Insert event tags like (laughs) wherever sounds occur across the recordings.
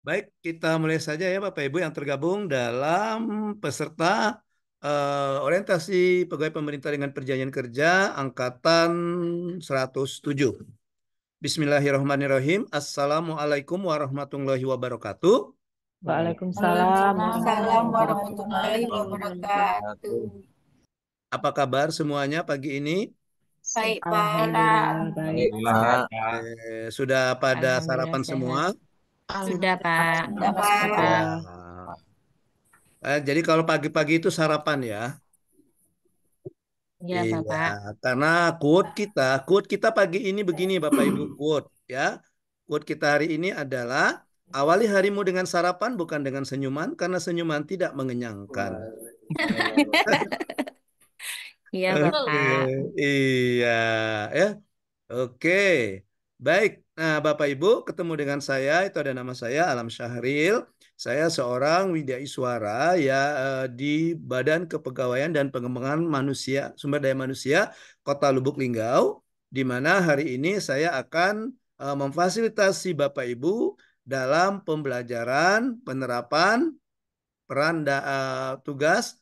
Baik, kita mulai saja ya Bapak Ibu yang tergabung dalam peserta uh, orientasi pegawai pemerintah dengan perjanjian kerja angkatan 107. Bismillahirrahmanirrahim. Assalamualaikum warahmatullahi wabarakatuh. Waalaikumsalam. Assalamualaikum warahmatullahi wabarakatuh. Apa kabar semuanya pagi ini? Baik, Pak. Baik, Sudah pada sarapan semua? Sudah, Pak. Sudah, Pak. Sudah. Eh, jadi kalau pagi-pagi itu sarapan ya. Ya, iya, Bapak. Karena quote kita, quote kita pagi ini begini Bapak Ibu quote ya. Quote kita hari ini adalah awali harimu dengan sarapan bukan dengan senyuman karena senyuman tidak mengenyangkan. (laughs) iya, Bapak. Iya, ya. Oke. Okay. Baik, Nah, Bapak Ibu, ketemu dengan saya itu ada nama saya Alam Syahril. Saya seorang widya iswara ya eh, di Badan Kepegawaian dan Pengembangan Manusia Sumber Daya Manusia Kota Lubuk Linggau di mana hari ini saya akan eh, memfasilitasi Bapak Ibu dalam pembelajaran penerapan peran da, uh, tugas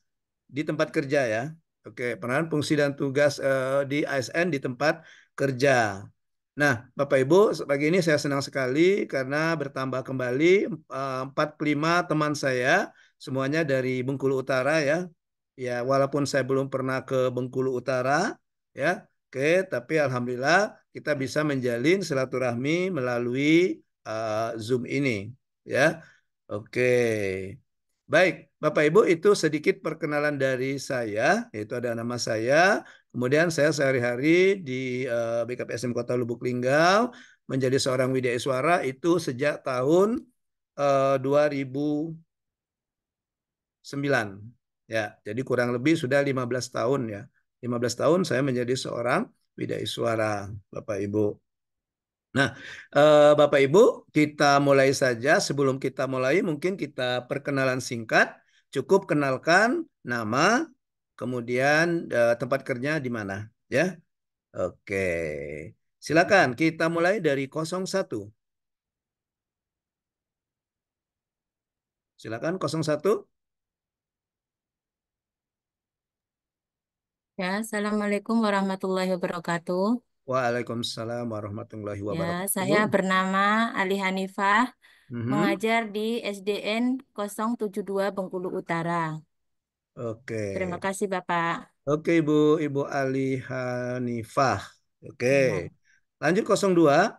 di tempat kerja ya. Oke, peran fungsi dan tugas uh, di ASN di tempat kerja. Nah, Bapak Ibu, pagi ini saya senang sekali karena bertambah kembali 45 eh, teman saya, semuanya dari Bengkulu Utara ya. Ya, walaupun saya belum pernah ke Bengkulu Utara ya. Oke, tapi alhamdulillah kita bisa menjalin silaturahmi melalui uh, Zoom ini ya. Oke. Baik, Bapak Ibu itu sedikit perkenalan dari saya, yaitu ada nama saya, Kemudian saya sehari-hari di eh, BKPSM Kota Lubuk Linggau menjadi seorang widya iswara itu sejak tahun 2009. Eh, ya, jadi kurang lebih sudah 15 tahun ya. 15 tahun saya menjadi seorang widya iswara, Bapak Ibu. Nah, eh, Bapak Ibu, kita mulai saja. Sebelum kita mulai, mungkin kita perkenalan singkat. Cukup kenalkan nama, kemudian uh, tempat kerja di mana, ya. Oke. Silakan kita mulai dari 01. Silakan 01. Ya, Assalamualaikum warahmatullahi wabarakatuh. Waalaikumsalam warahmatullahi ya, wabarakatuh. Ya, saya bernama Ali Hanifah, mm -hmm. mengajar di SDN 072 Bengkulu Utara. Oke. Terima kasih Bapak. Oke Ibu, Ibu Ali Hanifah. Oke. Ya. Lanjut 02.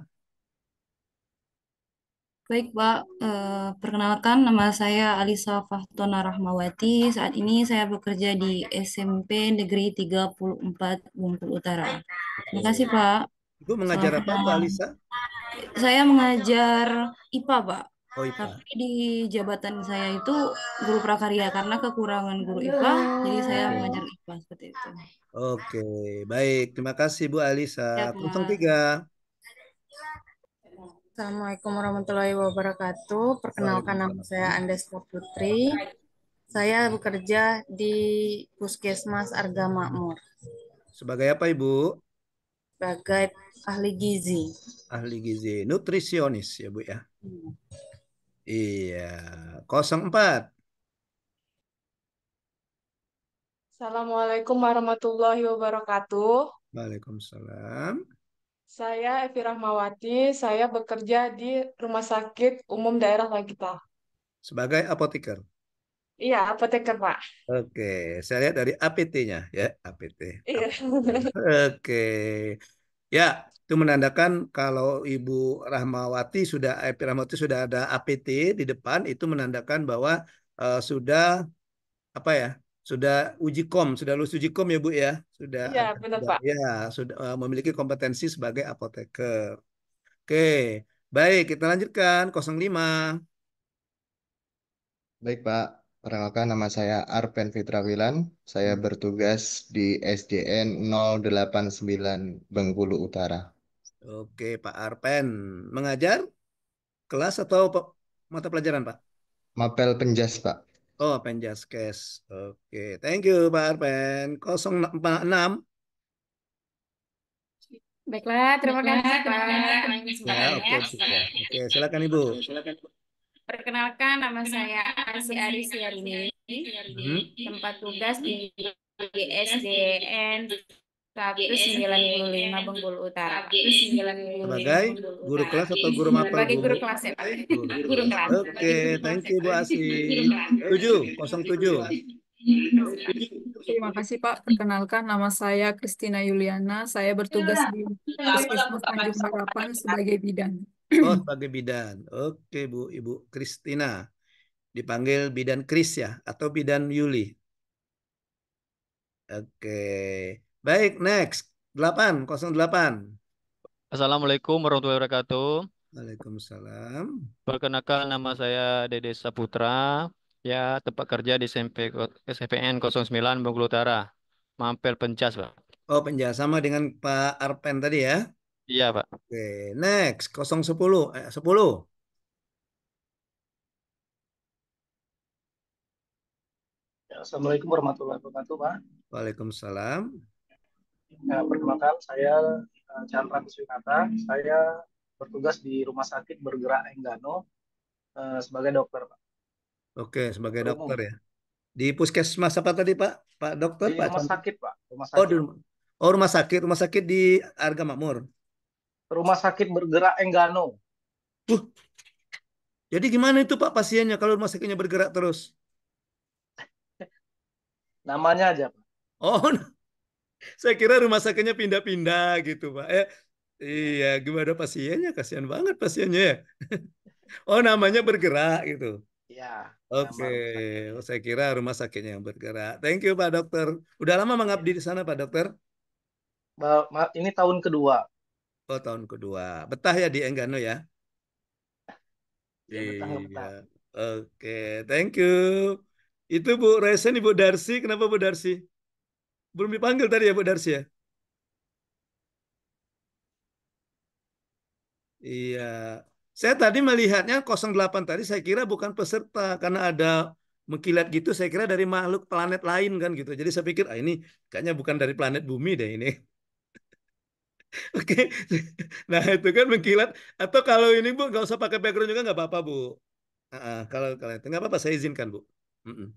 Baik Pak, eh, perkenalkan nama saya Alisa Fahtona Rahmawati. Saat ini saya bekerja di SMP Negeri 34 Bungkul Utara. Terima kasih Pak. Ibu mengajar Selamat apa Pak Alisa? Saya mengajar IPA Pak. Oh, IPA. Tapi di jabatan saya itu guru prakarya karena kekurangan guru IPA, jadi saya mengajar IPA seperti itu. Oke, baik. Terima kasih Bu Alisa. Ya, tiga. Assalamualaikum warahmatullahi wabarakatuh. Perkenalkan nama saya Andesta Putri. Saya bekerja di Puskesmas Arga Makmur. Sebagai apa Ibu? Sebagai ahli gizi. Ahli gizi, nutrisionis ya Bu ya. Hmm. Iya, 04. Assalamualaikum warahmatullahi wabarakatuh. Waalaikumsalam. Saya Evi Rahmawati, saya bekerja di Rumah Sakit Umum Daerah Lagita. Sebagai apoteker? Iya, apoteker, Pak. Oke, saya lihat dari APT-nya ya, APT. Iya. Oke. Ya, itu menandakan kalau Ibu Rahmawati sudah eh, Ibu Rahmawati sudah ada APT di depan itu menandakan bahwa uh, sudah apa ya sudah uji kom sudah lulus uji kom ya Bu ya sudah ya benar sudah, Pak ya sudah uh, memiliki kompetensi sebagai apoteker oke baik kita lanjutkan 05 baik Pak Perkenalkan nama saya Arpen Fitrawilan. Saya hmm. bertugas di SDN 089 Bengkulu Utara. Oke, Pak Arpen. Mengajar kelas atau mata pelajaran, Pak? Mapel Penjas, Pak. Oh, penjas Penjaskes. Oke, thank you, Pak Arpen. 046. Baiklah, terima kasih, Pak. Ya, oke, ya, Oke, silakan Ibu. Perkenalkan nama saya Arsi Ari Siarini. Mm-hmm. Tempat tugas di, di SDN 195 e e Bengkulu Utara. E sebagai guru kelas atau guru mapel? Sebagai guru kelas ya Pak. Guru, guru kelas. Oke, thank you Bu Asi. 707. Ya. Terima kasih Pak. Perkenalkan nama saya Kristina Yuliana. Saya bertugas di Puskesmas Tanjung Harapan sebagai bidan. Oh, sebagai bidan. Oke, Bu Ibu Kristina. Dipanggil bidan Kris ya atau bidan Yuli? Oke. Okay. Baik, next. 808. Assalamualaikum warahmatullahi wabarakatuh. Waalaikumsalam. Perkenalkan nama saya Dede Saputra. Ya, tempat kerja di SMP SPN 09 Bengkulu Utara. Mampel Pencas, Pak. Oh, Pencas sama dengan Pak Arpen tadi ya? Iya, Pak. Oke, next 010 eh, 10. Ya, Assalamualaikum warahmatullahi wabarakatuh, Pak. Waalaikumsalam. Ya, perkenalkan saya eh, Chandra Kuswinata. Saya bertugas di Rumah Sakit Bergerak Enggano eh, sebagai dokter, Pak. Oke, sebagai dokter ya. Di puskesmas apa tadi, Pak? Pak dokter, di Pak? Rumah sakit, Pak. Rumah oh, sakit. Oh, di rumah. Oh, rumah sakit, rumah sakit di Arga Makmur. Rumah sakit Bergerak Enggano. Uh. Jadi gimana itu Pak pasiennya kalau rumah sakitnya bergerak terus? (laughs) Namanya aja, Pak. Oh, (laughs) nah. Saya kira rumah sakitnya pindah-pindah gitu, Pak. Eh, iya, gimana pasiennya? Kasihan banget pasiennya ya. (laughs) oh, namanya bergerak gitu. Ya. Oke, okay. saya kira rumah sakitnya yang bergerak. Thank you Pak Dokter. Udah lama mengabdi iya. di sana Pak Dokter? Ini tahun kedua. Oh, tahun kedua. Betah ya di Enggano ya? Iya. iya. Oke, okay. thank you. Itu Bu Resen, Ibu Darsi. Kenapa Bu Darsi? Belum dipanggil tadi ya Bu Darsia? Ya? Iya. Saya tadi melihatnya 08 tadi saya kira bukan peserta karena ada mengkilat gitu saya kira dari makhluk planet lain kan gitu. Jadi saya pikir ah ini kayaknya bukan dari planet bumi deh ini. (laughs) Oke. Nah, itu kan mengkilat atau kalau ini Bu nggak usah pakai background juga nggak apa-apa Bu. Uh, kalau kalau itu nggak apa-apa saya izinkan Bu. Mm -mm.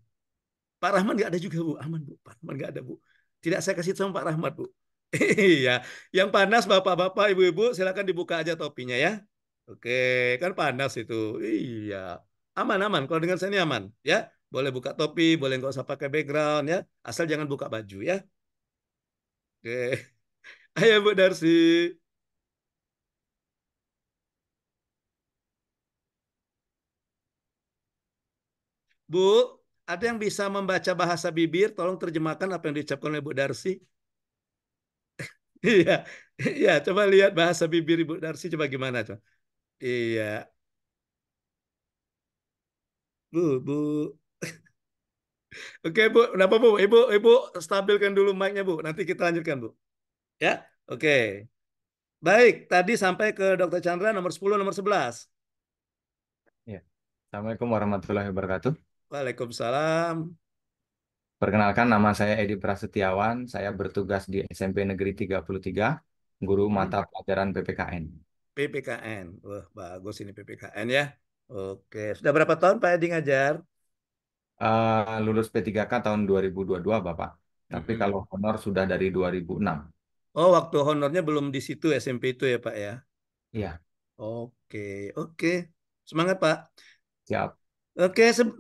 Pak Rahman nggak ada juga Bu, aman Bu. Pak Rahman nggak ada Bu. Tidak saya kasih sama Pak Rahmat, Bu. (laughs) Iya, yang panas bapak-bapak, ibu-ibu silakan dibuka aja topinya ya. Oke, kan panas itu. Iya, aman-aman. Kalau dengan saya ini aman, ya. Boleh buka topi, boleh nggak usah pakai background ya. Asal jangan buka baju ya. Oke, (laughs) ayo Bu Darsi. Bu, ada yang bisa membaca bahasa bibir? Tolong terjemahkan apa yang diucapkan oleh Bu Darsi. (laughs) Iya, iya. Coba lihat bahasa bibir Ibu Darsi. Coba gimana? Coba. Iya. Bu, bu. (laughs) Oke bu, kenapa bu? Ibu, ibu stabilkan dulu mic-nya bu. Nanti kita lanjutkan bu. Ya, oke. Baik, tadi sampai ke Dr. Chandra nomor 10, nomor 11. Ya. Assalamualaikum warahmatullahi wabarakatuh. Waalaikumsalam. Perkenalkan nama saya Edi Prasetyawan. Saya bertugas di SMP Negeri 33, guru hmm. mata pelajaran PPKN. PPKN. Wah, bagus ini PPKN ya. Oke, sudah berapa tahun Pak Edi ngajar? Uh, lulus P3K tahun 2022, Bapak. Tapi -hmm. kalau honor sudah dari 2006. Oh, waktu honornya belum di situ SMP itu ya, Pak ya? Iya. Oke, oke. Semangat, Pak. Siap. Oke, 12.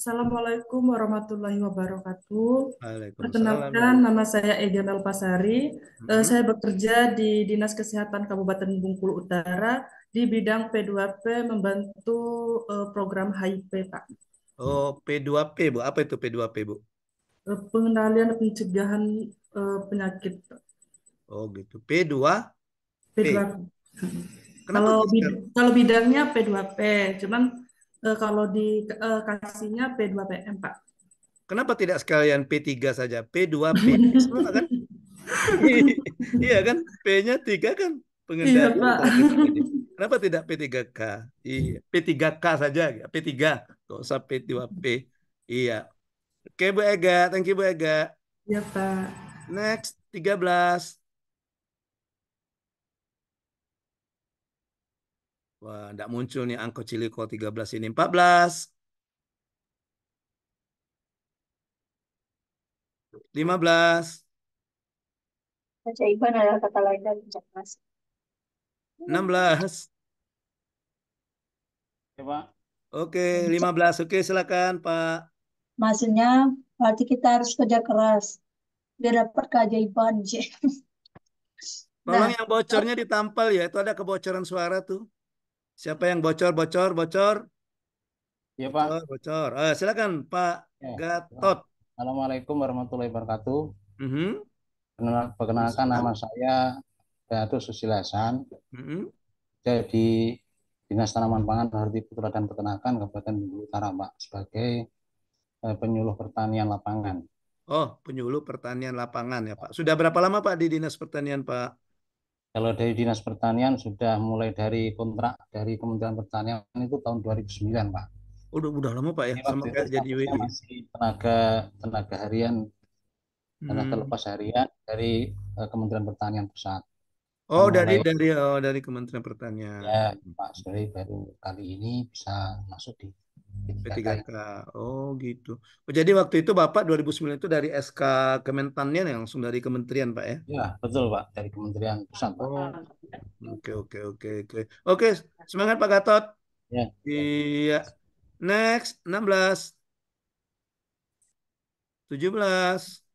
Assalamualaikum warahmatullahi wabarakatuh. Perkenalkan nama saya Ega Uh -huh. Saya bekerja di Dinas Kesehatan Kabupaten Bengkulu Utara di bidang P2P membantu eh, program HIP, Pak. Oh, P2P, Bu. Apa itu P2P, Bu? Eh, pengendalian pencegahan eh, penyakit. Oh, gitu. P2 P. P2. Kenapa kalau bidang, kalau bidangnya P2P, cuman uh, kalau dikasihnya eh, P2PM, eh, Pak. Kenapa tidak sekalian P3 saja? P2P kan? (laughs) iya kan? P-nya 3 kan? Pengendali. Iya, Pak. Kenapa tidak P3K? Iya, P3K saja, P3. Enggak usah P2P. Iya. Oke, Bu Ega. Thank you, Bu Ega. Iya, Pak. Next, 13. Wah, tidak muncul nih angka Ciliko 13 ini. 14. 15. Ajaiban adalah kata lain dari cerdas. 16. Ya, Pak. Oke, 15. Oke, silakan, Pak. Maksudnya, berarti kita harus kerja keras. Biar dapat keajaiban. Tolong nah, yang bocornya ditampal ya. Itu ada kebocoran suara tuh. Siapa yang bocor, bocor, bocor? Iya Pak. Bocor, bocor. Eh, silakan Pak ya. Gatot. Assalamualaikum warahmatullahi wabarakatuh. Mm -hmm. Perkenalkan nama saya Gatot Susilasan. Mm -hmm. Jadi Dinas Tanaman Pangan Hortikultura dan Peternakan Kabupaten Bengkulu Utara Pak sebagai eh, penyuluh pertanian lapangan. Oh, penyuluh pertanian lapangan ya Pak. Sudah berapa lama Pak di Dinas Pertanian Pak? Kalau dari Dinas Pertanian sudah mulai dari kontrak dari Kementerian Pertanian itu tahun 2009, Pak. Udah udah lama, Pak ya, Ini sama kayak jadi WI. Masih tenaga tenaga harian tenaga hmm. lepas harian dari uh, Kementerian Pertanian Pusat. Oh, dari mulai, dari oh, dari Kementerian Pertanian. Ya, Pak Suri baru kali ini bisa masuk di P3K. Oh gitu. Oh, jadi waktu itu Bapak 2009 itu dari SK Kementannya yang langsung dari kementerian Pak ya? Ya betul Pak dari kementerian pusat. Oh. Oke oke oke oke. Oke semangat Pak Gatot. Ya. Iya. Next 16. 17.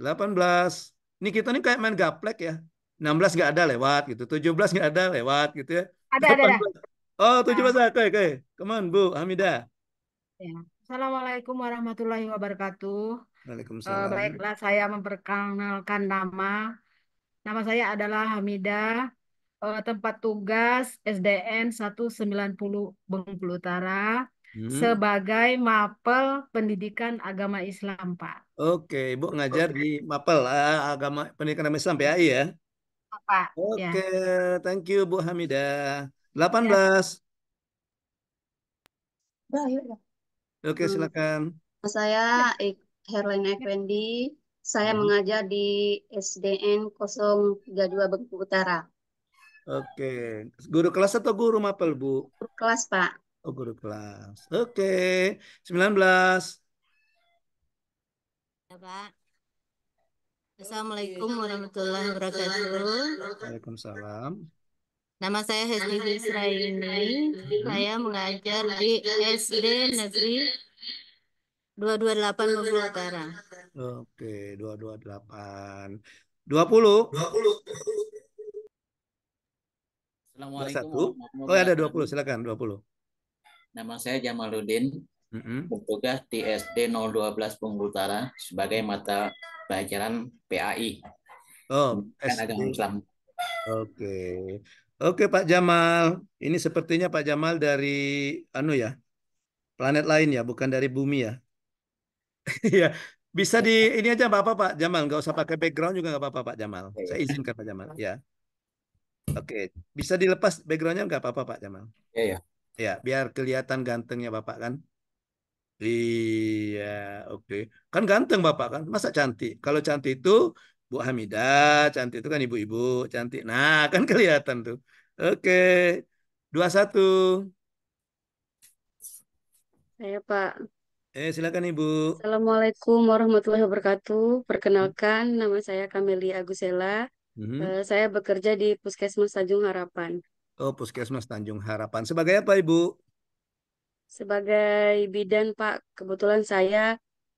18. Ini kita nih kayak main gaplek ya. 16 nggak ada lewat gitu. 17 nggak ada lewat gitu ya. Ada 18, ada. Oh, tujuh bahasa. Oke, oke. Come on, Bu Hamida. Ya. Assalamualaikum warahmatullahi wabarakatuh. Eh, Waalaikumsalam. Uh, baiklah, saya memperkenalkan nama. Nama saya adalah Hamida. Uh, tempat tugas SDN 190 Bengkulu Utara hmm. sebagai mapel pendidikan agama Islam, Pak. Oke, Ibu ngajar di mapel uh, agama pendidikan agama Islam PAI ya. Iya, Pak. Iya. Oke, ya. thank you Bu Hamida. 18. Ya. Oke, hmm. silakan. Saya Herlin Effendi. Saya hmm. mengajar di SDN 032 Bengkulu Utara. Oke. Guru kelas atau guru mapel, Bu? Guru kelas, Pak. Oh, guru kelas. Oke. 19. Ya, Pak. Assalamualaikum warahmatullahi wabarakatuh. Waalaikumsalam. Nama saya Hesli Fisra ini, saya mengajar di SD Negeri 228 Nusa Utara. Oke, 228. 20. 20. Assalamualaikum. Oh, ya, ada 20, silakan 20. Nama saya Jamaluddin, mm -hmm. bertugas di SD 012 Bungkulu Utara sebagai mata pelajaran PAI. Oh, SD. Oke. Okay. Oke Pak Jamal, ini sepertinya Pak Jamal dari anu ya, planet lain ya, bukan dari bumi ya. (laughs) Iya, bisa di ini aja Bapak Pak Jamal, nggak usah pakai background juga nggak apa-apa Pak Jamal. Saya izinkan Pak Jamal. Ya. Oke, bisa dilepas backgroundnya nggak apa-apa Pak Jamal. Iya. Ya. ya, biar kelihatan gantengnya Bapak kan. Iya, oke. Kan ganteng Bapak kan, masa cantik. Kalau cantik itu Bu Hamidah, cantik itu kan ibu-ibu cantik. Nah, (laughs) kan kelihatan tuh. Oke. 21. Saya, Pak. Eh, silakan Ibu. Assalamualaikum warahmatullahi wabarakatuh. Perkenalkan, nama saya Kamelia Agusela. hmm saya bekerja di Puskesmas Tanjung Harapan. Oh, Puskesmas Tanjung Harapan. Sebagai apa, Ibu? Sebagai bidan, Pak. Kebetulan saya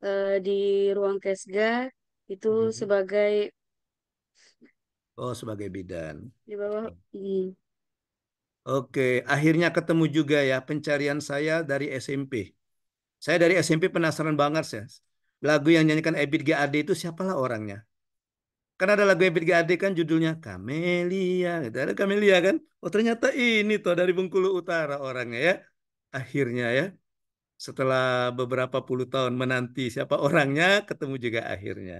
uh, di ruang Kesga itu hmm. sebagai oh sebagai bidan di bawah hmm. Oke, akhirnya ketemu juga ya pencarian saya dari SMP. Saya dari SMP penasaran banget ya. Lagu yang nyanyikan Ebit GAD itu siapalah orangnya? karena ada lagu Ebit GAD kan judulnya Kamelia. Gitu. Ada Kamelia kan? Oh ternyata ini tuh dari Bengkulu Utara orangnya ya. Akhirnya ya. Setelah beberapa puluh tahun menanti siapa orangnya ketemu juga akhirnya.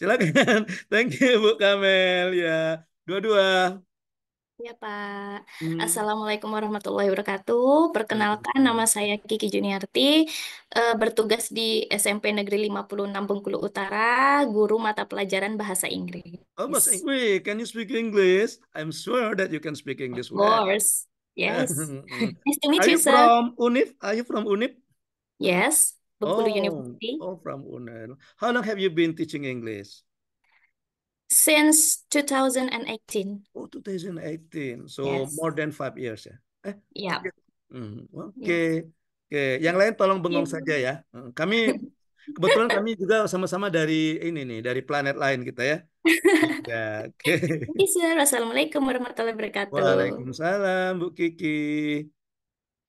Silakan. (laughs) Thank you Bu Kamel ya. Dua-dua. Ya Pak. Hmm. Assalamualaikum warahmatullahi wabarakatuh. Perkenalkan nama saya Kiki Juniarti, eh, bertugas di SMP Negeri 56 Bengkulu Utara, guru mata pelajaran bahasa Inggris. Oh, bahasa Inggris. Can you speak English? I'm sure that you can speak English well. Of course. Yes. (laughs) nice to meet Are you, sir. from UNIF? Are you from UNIF? Yes. Bengkulu oh, University. Oh, from UNEL. How long have you been teaching English? Since 2018. Oh, 2018. So yes. more than five years ya. Eh, yeah. Hmm, oke. Okay. Yeah. Oke, okay. yang lain tolong bengong yeah. saja ya. Hmm, kami (laughs) kebetulan kami juga sama-sama dari ini nih, dari planet lain kita ya. Ya, oke. Okay. Assalamualaikum warahmatullahi wabarakatuh. Waalaikumsalam Bu Kiki.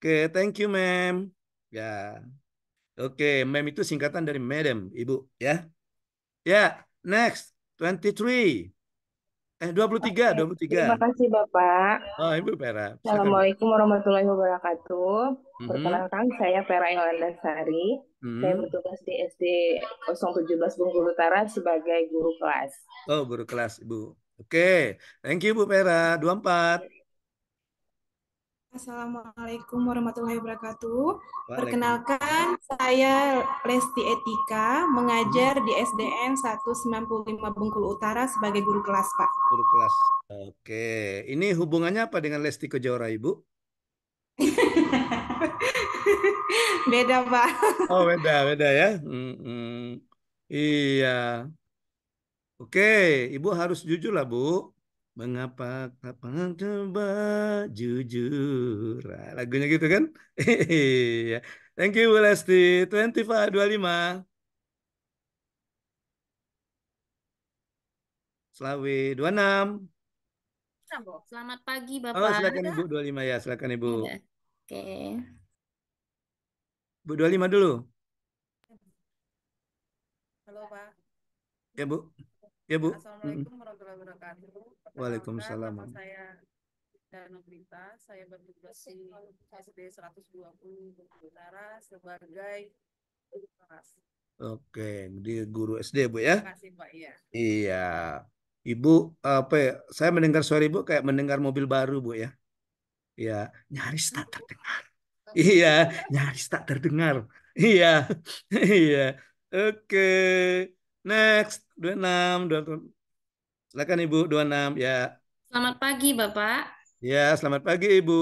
Oke, okay, thank you, ma'am. Ya. Yeah. Oke, mem itu singkatan dari madam, Ibu, ya. Ya, next. 23. Eh, 23, Oke, 23. Terima kasih, Bapak. Oh, Ibu Pera. Assalamualaikum warahmatullahi wabarakatuh. Mm-hmm. Perkenalkan, saya Pera Yolanda Sari. Mm-hmm. Saya bertugas di SD 017 Bungkul Utara sebagai guru kelas. Oh, guru kelas, Ibu. Oke, thank you, Bu Pera. 24. Assalamualaikum warahmatullahi wabarakatuh. Perkenalkan, saya Lesti Etika, mengajar di SDN 195 Bengkulu Utara sebagai guru kelas, Pak. Guru kelas. Oke. Ini hubungannya apa dengan Lesti Kejora, Ibu? (laughs) beda, Pak. Oh, beda, beda ya. Mm -mm. Iya. Oke, Ibu harus jujur lah, Bu. Mengapa kapan coba jujur? Ah, lagunya gitu kan? ya Thank you, Bu Lesti. 25, dua Selawi, 26. Selamat pagi, oh, Bapak. Oh, silakan Ibu 25 ya, silakan Ibu. Iya, oke. Okay. Bu 25 dulu. Halo, Pak. Ya, Bu. Ya, Bu. Assalamualaikum warahmatullahi wabarakatuh. Waalaikumsalam. Nama saya Dano Prita, saya bertugas di SD 120 Utara sebagai guru kelas. Oke, di guru SD Bu ya? Terima kasih Pak, iya. Iya. Ibu, apa ya, saya mendengar suara Ibu kayak mendengar mobil baru Bu ya? Iya, nyaris tak terdengar. Iya, nyaris tak terdengar. Iya, (laughs) iya. Oke. Next, 26. 26. Silakan Ibu, 26 ya. Selamat pagi Bapak. Ya, selamat pagi Ibu.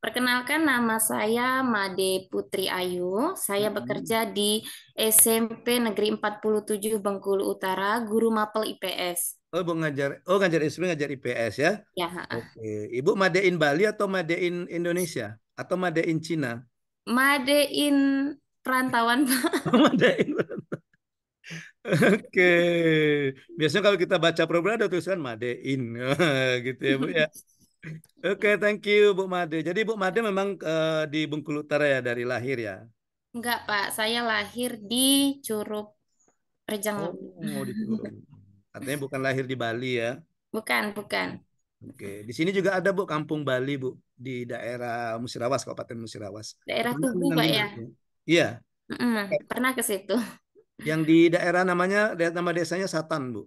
Perkenalkan nama saya Made Putri Ayu. Saya hmm. bekerja di SMP Negeri 47 Bengkulu Utara, guru mapel IPS. Oh, Ibu ngajar. Oh, ngajar SMP, ngajar IPS ya? Ya. Oke. Ibu Made in Bali atau Made in Indonesia atau Made in Cina? Made in perantauan, Pak. (laughs) madein perantauan. Oke, biasanya kalau kita baca program ada tulisan Made In, eh, gitu ya Bu ya. Oke, okay, thank you Bu Made. Jadi Bu Made memang uh, di Bengkulu Utara ya dari lahir ya? Enggak Pak, saya lahir di Curug Rejang Lebong. Oh, di Curug. Artinya bukan lahir di Bali ya? Bukan, bukan. Oke, okay. di sini juga ada Bu Kampung Bali Bu di daerah Musirawas, Kabupaten Musirawas. Daerah Tugu Pak ya? Iya. Mm -mm, pernah ke situ. Yang di daerah namanya nama desanya Satan, Bu.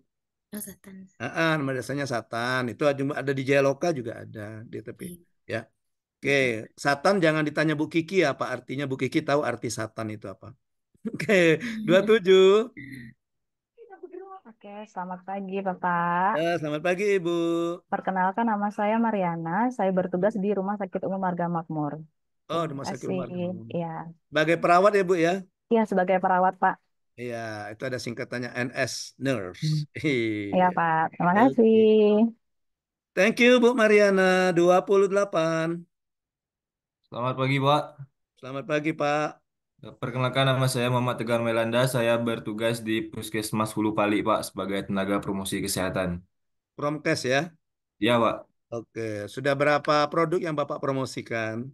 Oh, Satan. Ah, nama desanya Satan. Itu ada di Jayaloka juga ada di tepi. Iya. Ya. Oke, Satan jangan ditanya Bu Kiki ya. apa artinya. Bu Kiki tahu arti Satan itu apa. (laughs) Oke, Dua (laughs) tujuh. Oke, selamat pagi Bapak. Ya, selamat pagi Ibu. Perkenalkan nama saya Mariana, saya bertugas di Rumah Sakit Umum Marga Makmur. Oh, Rumah Sakit Umum Marga Makmur. Ya. Sebagai perawat ya Bu ya? Iya, sebagai perawat Pak. Iya, itu ada singkatannya NS Nurse. Hmm. (laughs) Iya. iya, Pak. Terima kasih. Thank you Bu Mariana 28. Selamat pagi, Pak. Selamat pagi, Pak. Perkenalkan nama saya Muhammad Tegar Melanda. Saya bertugas di Puskesmas Hulu Pali, Pak, sebagai tenaga promosi kesehatan. Promkes ya? Iya, Pak. Oke, sudah berapa produk yang Bapak promosikan?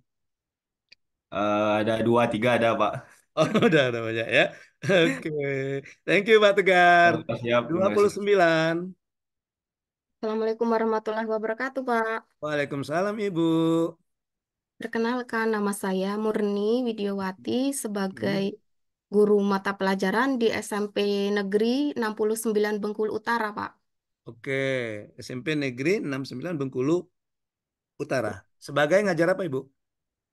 Uh, ada dua, tiga ada, Pak. Oh, (laughs) udah, udah banyak ya. Oke. Okay. Thank you, Pak Tegar. Siap, 29. Assalamualaikum warahmatullahi wabarakatuh, Pak. Waalaikumsalam, Ibu. Perkenalkan, nama saya Murni Widiyawati sebagai hmm. guru mata pelajaran di SMP Negeri 69 Bengkulu Utara, Pak. Oke, SMP Negeri 69 Bengkulu Utara. Sebagai ngajar apa, Ibu?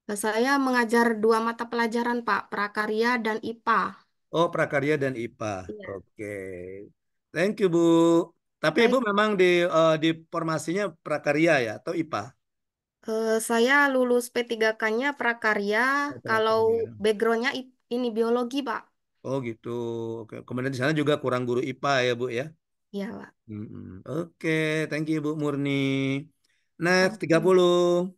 Nah, saya mengajar dua mata pelajaran, Pak, prakarya dan IPA. Oh, prakarya dan IPA. Iya. Oke. Thank you, Bu. Tapi Baik. Ibu memang di uh, di formasinya prakarya ya atau IPA? Uh, eh, saya lulus P3K-nya prakarya, oh, prakarya. kalau background-nya ini biologi, Pak. Oh, gitu. Oke. Kemudian di sana juga kurang guru IPA ya, Bu ya? Iya, Pak. Mm -mm. Oke, thank you Bu Murni. Next, 30.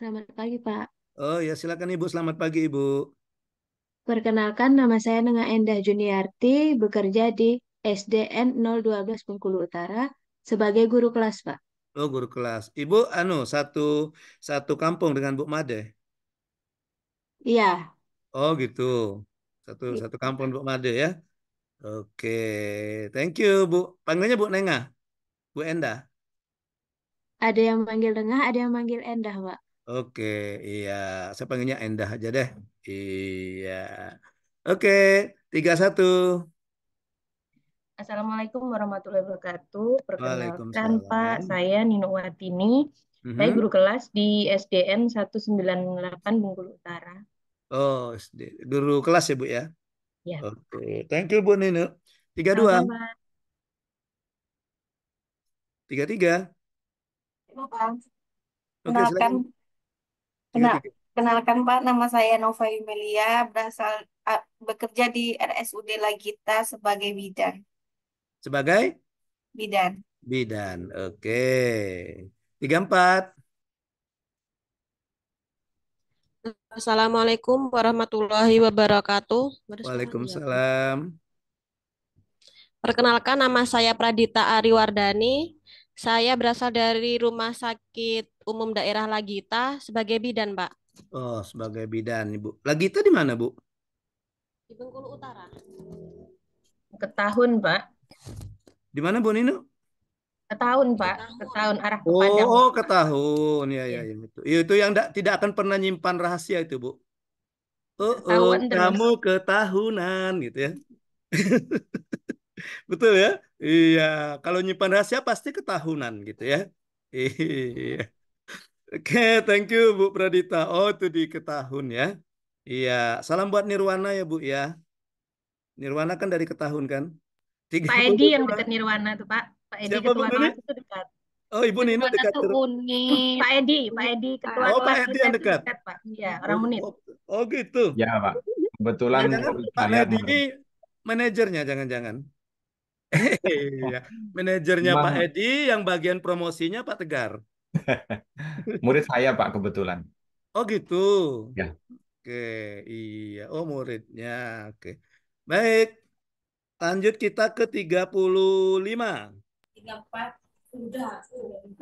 Selamat pagi, Pak. Oh ya, silakan Ibu. Selamat pagi, Ibu. Perkenalkan, nama saya Nengah Endah Juniarti, bekerja di SDN 012 Bengkulu Utara sebagai guru kelas, Pak. Oh, guru kelas. Ibu, anu, satu satu kampung dengan Bu Made? Iya. Oh, gitu. Satu ya. satu kampung Bu Made ya. Oke, thank you, Bu. Panggilnya Bu Nengah. Bu Endah? Ada yang manggil Nengah, ada yang manggil Endah, Pak. Oke, iya. Saya panggilnya Endah aja deh. Iya. Oke, tiga satu. Assalamualaikum warahmatullahi wabarakatuh. Perkenalkan Pak, saya Nino Watini. Mm-hmm. Saya guru kelas di SDN 198 Bungkul Utara. Oh, SD. guru kelas ya Bu ya? Ya. Oke, okay. thank you Bu Nino. Tiga dua. Tiga tiga. Oke, okay, Oke. Gitu, Kenal, gitu. kenalkan Pak, nama saya Nova Yumelia, berasal bekerja di RSUD Lagita sebagai bidan. Sebagai Bidan. bidan. Oke. Tiga empat. Assalamualaikum warahmatullahi wabarakatuh. Bersama Waalaikumsalam. Perkenalkan nama saya Pradita Ariwardani. Saya berasal dari Rumah Sakit Umum Daerah Lagita sebagai bidan, Pak. Oh, sebagai bidan, Ibu. Lagita di mana, Bu? Di Bengkulu Utara. Ketahun, Pak. Di mana, Bu Nino? Ketahun, Pak. Ketahun arah oh, ke Padang. Oh, ketahun. Ya, ya, iya. ya, ya. Itu, itu yang tidak akan pernah nyimpan rahasia itu, Bu. Oh, oh kamu ketahunan gitu ya. (laughs) Betul ya? Iya, kalau nyimpan rahasia pasti ketahunan gitu ya. Iya. Oke, thank you Bu Pradita. Oh, itu di Ketahun ya. Iya, salam buat Nirwana ya Bu ya. Nirwana kan dari Ketahun kan? Tiga Pak Edi yang dekat Nirwana tuh Pak. Pak Edi Siapa ketua kelas itu dekat. Oh, Ibu Nina dekat. Unip. Pak Edi, Pak Edi ketua Oh, Pak Edi yang dekat. dekat Pak. Iya, orang oh, oh, Oh, gitu. Ya, Pak. Kebetulan Pak Edi ini manajernya jangan-jangan. (laughs) Iya, -jangan. manajernya Pak Edi yang bagian promosinya Pak Tegar. (laughs) Murid saya, Pak, kebetulan. Oh gitu. Ya. Oke, iya. Oh muridnya. Oke. Baik. Lanjut kita ke 35. 34.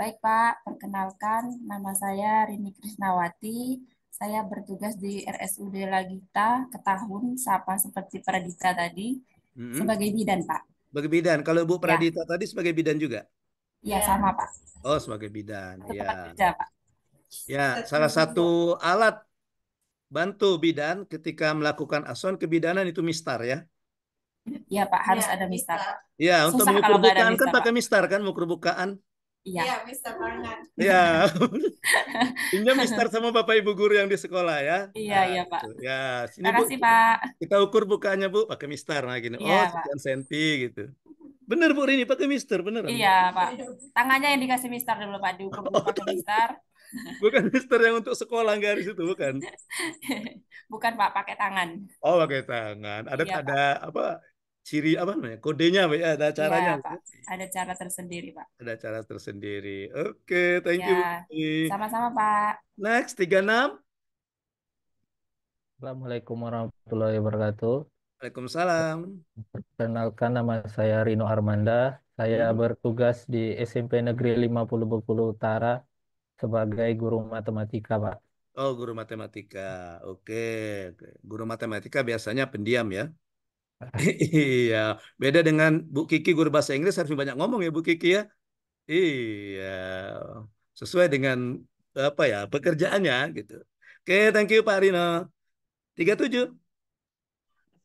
Baik, Pak. Perkenalkan, nama saya Rini Krisnawati. Saya bertugas di RSUD Lagita Ketahun, sama seperti Pradita tadi, mm -hmm. sebagai bidan, Pak. Sebagai bidan. Kalau Bu ya. Pradita ya. tadi sebagai bidan juga? Iya, iya, sama Pak. Oh, sebagai bidan. Iya. Pak. Ya, salah satu alat bantu bidan ketika melakukan ason kebidanan itu mistar ya. Iya Pak, harus ya, ada mistar. Iya, untuk mengukur bukaan kan pakai mistar kan mengukur bukaan. Iya, ya, mistar barengan. Iya. Ini (laughs) mistar sama Bapak Ibu guru yang di sekolah ya. Iya, nah, iya Pak. Gitu. Ya, sini Terima kasih Pak. Kita ukur bukaannya Bu pakai mistar nah gini. Ya, oh, sekian senti gitu. Bener Bu Rini pakai mister, bener. Iya Pak. Tangannya yang dikasih mister dulu Pak diukur oh, pakai mister. (laughs) Bukan mister yang untuk sekolah garis itu bukan. (laughs) bukan Pak, pakai tangan. Oh pakai tangan. Ada iya, ada Pak. apa ciri apa namanya kodenya ya ada iya, caranya Iya, Pak. ada cara tersendiri pak ada cara tersendiri oke okay, thank iya. you sama-sama pak next tiga 36 Assalamualaikum warahmatullahi wabarakatuh Waalaikumsalam. Perkenalkan nama saya Rino Armanda. Saya hmm. bertugas di SMP Negeri 50 Bengkulu Utara sebagai guru matematika, Pak. Oh, guru matematika. Oke. Guru matematika biasanya pendiam ya. (laughs) iya, beda dengan Bu Kiki guru bahasa Inggris harus banyak ngomong ya Bu Kiki ya. Iya. Sesuai dengan apa ya, pekerjaannya gitu. Oke, thank you Pak Rino. 37.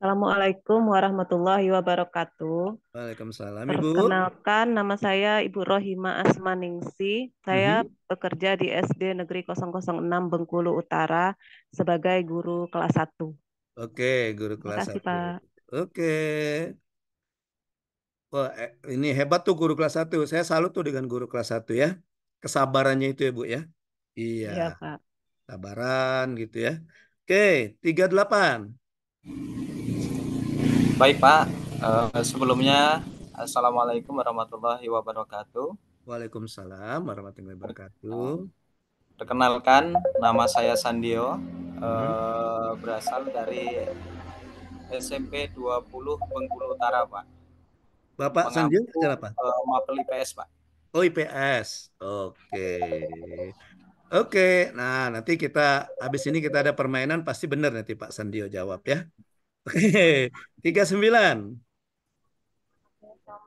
Assalamualaikum warahmatullahi wabarakatuh. Waalaikumsalam, Ibu. Perkenalkan, nama saya Ibu Rohima Asmaningsi. Saya mm -hmm. bekerja di SD Negeri 006 Bengkulu Utara sebagai guru kelas 1. Oke, guru kelas Terima kasih, 1. Pak. Oke. Wah, eh, ini hebat tuh guru kelas 1. Saya salut tuh dengan guru kelas 1 ya. Kesabarannya itu ya, Bu ya. Iya. Iya, Pak. Sabaran gitu ya. Oke, 38. Baik Pak, uh, sebelumnya Assalamualaikum warahmatullahi wabarakatuh. Waalaikumsalam warahmatullahi wabarakatuh. Eh, perkenalkan, nama saya Sandio, uh, berasal dari SMP 20 Bengkulu Utara Pak. Bapak Sandio apa? Uh, Mapel IPS Pak. Oh IPS, oke. Okay. Oke, okay. nah nanti kita habis ini kita ada permainan pasti benar nanti Pak Sandio jawab ya tiga sembilan.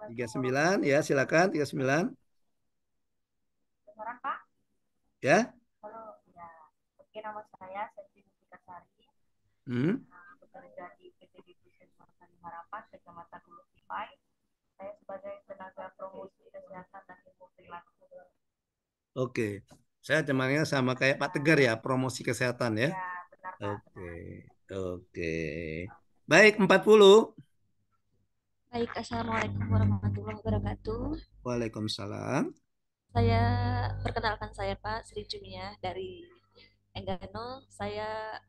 Tiga sembilan, ya silakan tiga sembilan. Beneran Pak? Ya. Halo, ya. Oke, nama saya Sesi Kasari. Hmm. Nah, bekerja di PT Divisi Harapan, Kecamatan Hulu Pipai. Saya sebagai tenaga promosi kesehatan dan imunisasi. Oke. Saya temannya sama kayak Pak Tegar ya, promosi kesehatan ya. ya benar, Pak. Oke. Oke. Baik, 40. Baik, Assalamualaikum warahmatullahi wabarakatuh. Waalaikumsalam. Saya, perkenalkan saya Pak Sri Jumia dari Enggano. Saya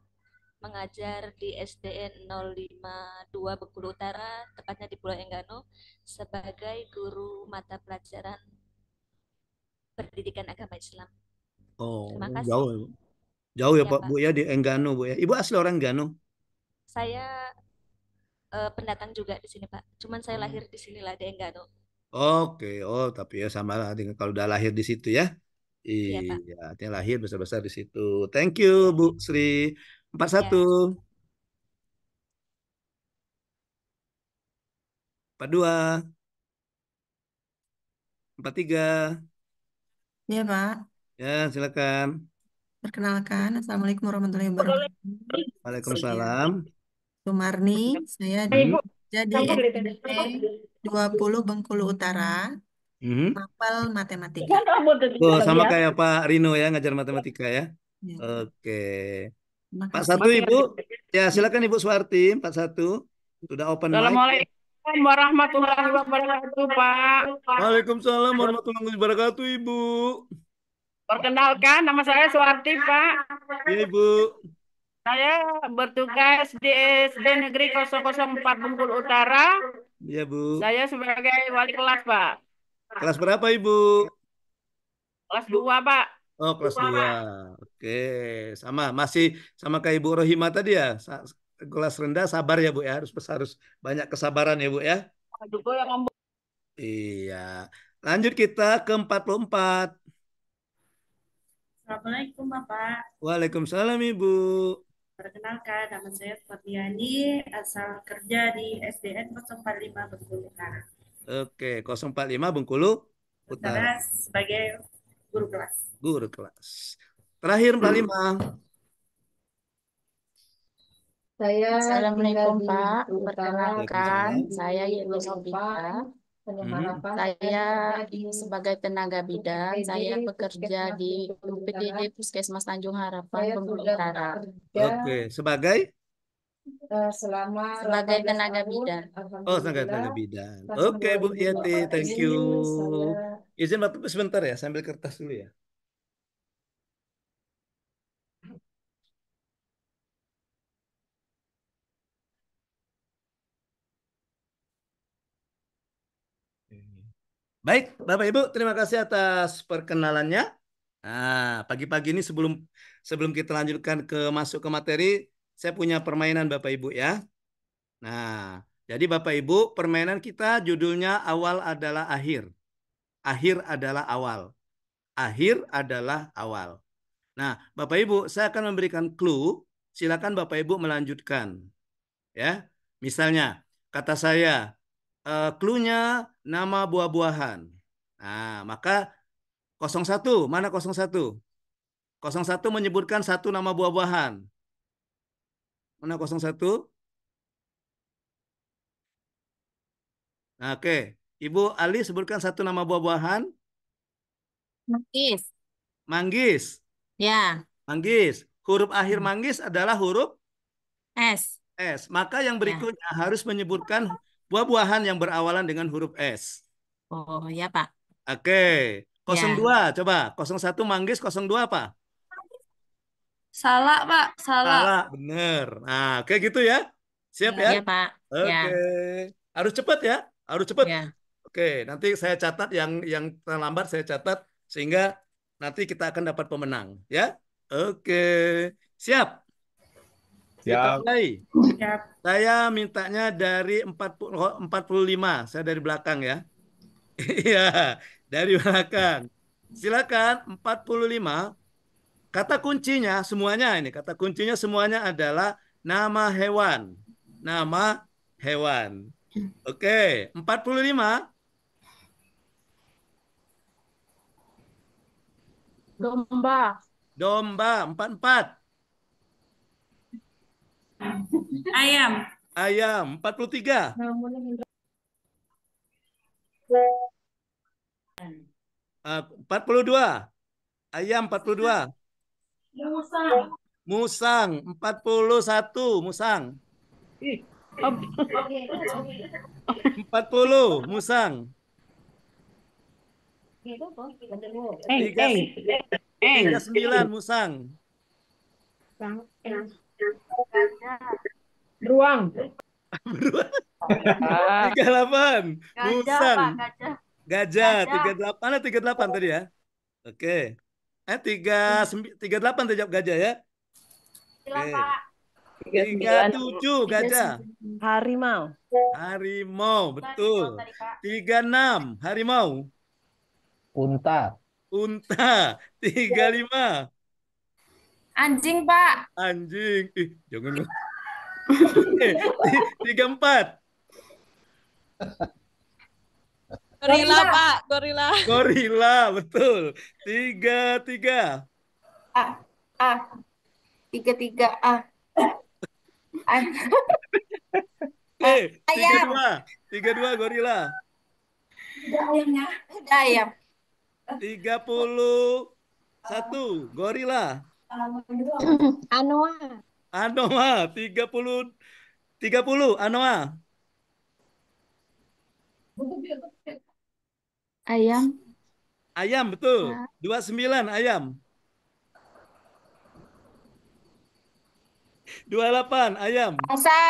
mengajar di SDN 052 Bengkulu Utara, tepatnya di Pulau Enggano, sebagai guru mata pelajaran pendidikan agama Islam. Oh, jauh. Jauh ya, ya iya, Pak Bu ya di Enggano Bu ya. Ibu asli orang Enggano? Saya uh, pendatang juga di sini Pak. Cuman saya hmm. lahir di sini lah, yang enggak tuh. Oke, oh tapi ya sama lah dengan kalau udah lahir di situ ya. Iya, ya, artinya lahir besar-besar di situ. Thank you Bu iya. Sri. Iya. Empat satu, Empat dua, empat tiga. Iya Pak. Ya silakan. Perkenalkan, Assalamualaikum warahmatullahi wabarakatuh. Waalaikumsalam. Sumarni, saya di jadi SMP 20 Bengkulu Utara, mm-hmm. matematika. Oh, sama kayak Pak Rino ya ngajar matematika ya. ya. Oke. Makasih. Pak Satu Ibu, ya silakan Ibu Suwarti, Pak Satu. Sudah open mic. Assalamualaikum warahmatullahi wabarakatuh, Pak. Waalaikumsalam warahmatullahi wabarakatuh, Ibu. Perkenalkan, nama saya Suwarti, Pak. Iya, Ibu. Saya bertugas di SD Negeri 004 Bungkul Utara. Iya, Bu. Saya sebagai wali kelas, Pak. Kelas berapa, Ibu? Kelas 2, Pak. Oh, kelas 2. Oke, sama masih sama kayak Ibu Rohima tadi ya. Kelas rendah sabar ya, Bu ya. Harus harus banyak kesabaran ya, Bu ya. Iya. Lanjut kita ke 44. Assalamualaikum Bapak. Waalaikumsalam Ibu. Perkenalkan, nama saya Fatiani, asal kerja di SDN 045 Bengkulu Utara. Oke, 045 Bengkulu Utara. sebagai guru kelas. Guru kelas. Terakhir Mbak Lima. Saya Assalamualaikum Pak, perkenalkan saya Yeni Sofita Hmm, saya sebagai tenaga bidang, saya bekerja di UPDD Puskesmas Tanjung Harapan, Bengkulu Utara. Oke, sebagai? Eh, selama sebagai tenaga bidang. Oh, sebagai tenaga bidang. Oke, Bu Yati, thank you. Izin Bapak sebentar ya, sambil kertas dulu ya. Baik, Bapak Ibu, terima kasih atas perkenalannya. Nah, pagi-pagi ini sebelum sebelum kita lanjutkan ke masuk ke materi, saya punya permainan Bapak Ibu ya. Nah, jadi Bapak Ibu, permainan kita judulnya awal adalah akhir. Akhir adalah awal. Akhir adalah awal. Nah, Bapak Ibu, saya akan memberikan clue. Silakan Bapak Ibu melanjutkan. Ya. Misalnya, kata saya uh, eh, clue nama buah-buahan. Nah, maka 01, mana 01? 01 menyebutkan satu nama buah-buahan. Mana 01? Nah, oke. Okay. Ibu Ali sebutkan satu nama buah-buahan. Manggis. Manggis. Ya. Manggis. Huruf akhir manggis adalah huruf S. S. Maka yang ya. berikutnya ya. harus menyebutkan Buah-buahan yang berawalan dengan huruf S. Oh, ya Pak. Oke. Okay. 02, ya. coba. 01 manggis, 02 apa? Salah, Pak. Salah. Salah, bener. Nah, kayak gitu ya. Siap ya? Iya, Pak. Ya. Oke. Okay. Ya. Harus cepat ya. Harus cepat. Ya. Oke, nanti saya catat yang yang terlambat saya catat sehingga nanti kita akan dapat pemenang, ya. Oke. Siap. Siap. Kita Saya mintanya dari 40, 45. Saya dari belakang ya. (laughs) Iya, dari belakang. Silakan 45. Kata kuncinya semuanya ini, kata kuncinya semuanya adalah nama hewan. Nama hewan. Oke, 45. Domba. Domba, 44. Ayam. Ayam. 43. Uh, 42. Ayam 42. Musang. Musang 41, musang. Empat puluh, musang. Tiga sembilan, musang. Beruang. Beruang. Ah. Tiga delapan. Busan. Gajah. Tiga delapan. Ada tiga delapan tadi ya. Oke. Eh tiga tiga delapan terjawab jawab gajah ya. Tiga tujuh gajah. Harimau. Harimau betul. Tiga enam harimau. Unta. Unta. Tiga lima Anjing, Pak. Anjing. Ih, jangan. Tiga empat. Gorila, Pak. Gorila. Gorila, betul. Tiga, tiga. A, A. Tiga, tiga, A. A. Eh, tiga dua. Tiga dua, gorila. ayamnya ayam. Tiga puluh satu, gorila. Anoa. Anoa, 30 30 Anoa. Ayam. Ayam betul. Nah. 29 ayam. 28 ayam. Musa.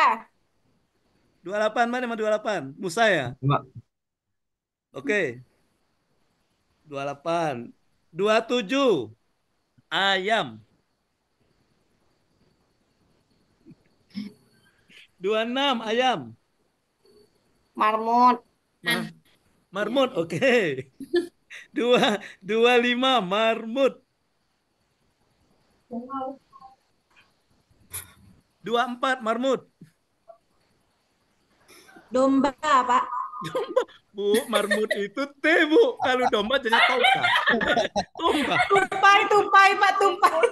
28 mana 28? Musa ya? Enggak. Oke. Okay. 28. 27 ayam. dua enam ayam. Marmut. Nah. Mar marmut, oke. Okay. (laughs) Dua, dua lima marmut. Dua empat marmut. Domba, Pak. Domba. Bu, marmut itu teh Bu. Kalau domba jadi tongka tongka Tupai, tupai, Pak, tupai.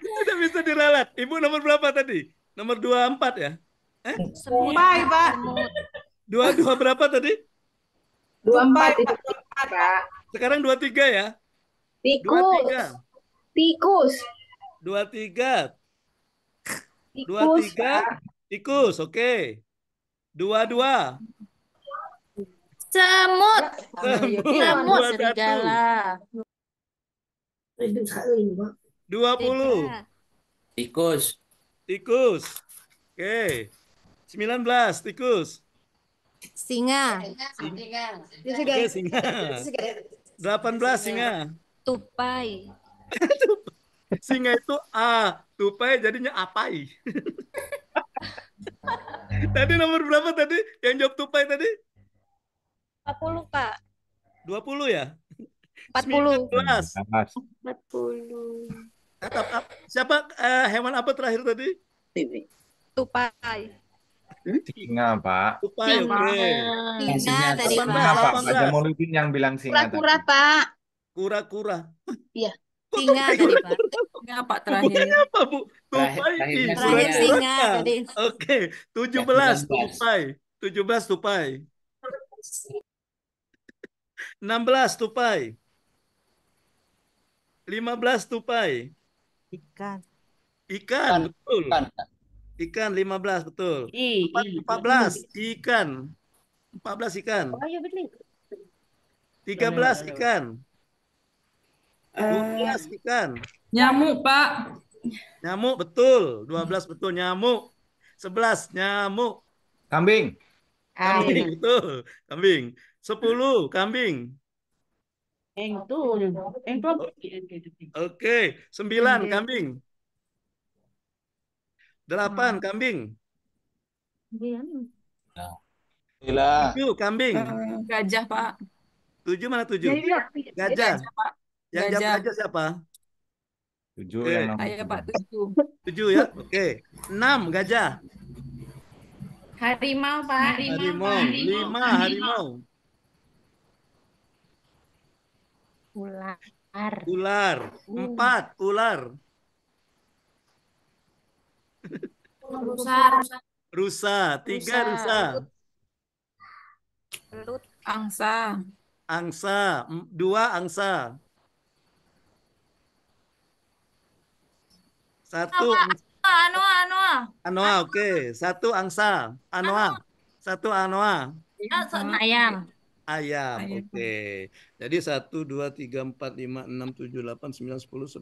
Tidak bisa diralat. Ibu nomor berapa tadi? Nomor 24 ya? Eh? Sembai, Pak. Dua dua berapa tadi? 24 itu Sekarang 23 ya? Tikus. 23. Tikus. 23. Tikus, 23. Pak. Tikus, oke. Okay. 22. Semut. Semut. Semut Semut. Semut. 20. Tikus. Tikus. Oke. Okay. 19 tikus. Singa. Singa. Singa. Okay, singa. 18 singa. Tupai. (laughs) singa itu A, tupai jadinya apai. (laughs) tadi nomor berapa tadi? Yang jawab tupai tadi? 40, Kak. 20 ya? 40. 19. 40. Siapa uh, hewan apa terakhir tadi? Tupai. Hmm? Singa, Pak. Tupai, singa. Okay. Singa, singa tadi, Pak. Singa, Pak. Ada Maulidin yang bilang singa Kura-kura, Pak. Kura-kura. Iya. (laughs) Singa tadi, Pak. Singa, Pak, terakhir. Bukannya apa, Bu? Tupai. Terakhir, singa, singa tadi. Oke, Okay. 17, ya, Tupai. 17, Tupai. 16, Tupai. 15, Tupai. Ikan. Ikan, betul. Ikan, ikan 15, betul. I, 4, 14, i, ikan. 14 ikan. 13 iya, ikan. 12 eh, ikan. Nyamuk, Pak. Nyamuk, betul. 12 betul nyamuk. 11 nyamuk. Kambing. Kambing, ah. betul. Kambing. 10 kambing eng tuh Oke, sembilan iya. kambing. Delapan nah. kambing. Tujuh kambing. Eh. Gajah pak. Tujuh mana tujuh? Iya, iya. Gajah. Yang jawab gajah siapa? Tujuh okay. yang pak tujuh. ya, oke. Okay. Enam gajah. Harimau pak. Harimau. Lima harimau. Ular. Ular. Hmm. Empat. Ular. Rusa. Rusa. rusa. Tiga rusa. Belut. Angsa. Angsa. Dua angsa. Satu. Anoa. Anoa. Anoa. Oke. Okay. Satu angsa. Anoa. Satu anoa. Ayam. Ayam, Ayam. oke. Okay. Jadi 1, 2, 3, 4, 5, 6, 7, 8, 9, 10,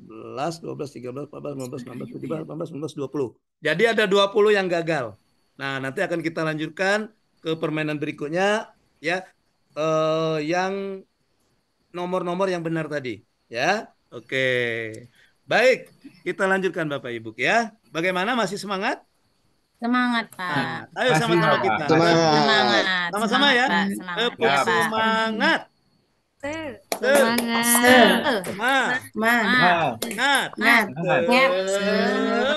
11, 12, 13, 14, 15, 16, 17, 18, 19, 20. Jadi ada 20 yang gagal. Nah, nanti akan kita lanjutkan ke permainan berikutnya ya. Eh, uh, yang nomor-nomor yang benar tadi ya. Oke. Okay. Baik, kita lanjutkan Bapak Ibu ya. Bagaimana masih semangat? Semangat, Pak. Nah, ayo sama-sama kita. Semangat. Sama-sama ya. Semangat. Semangat. semangat. Semangat. Semangat. Semangat.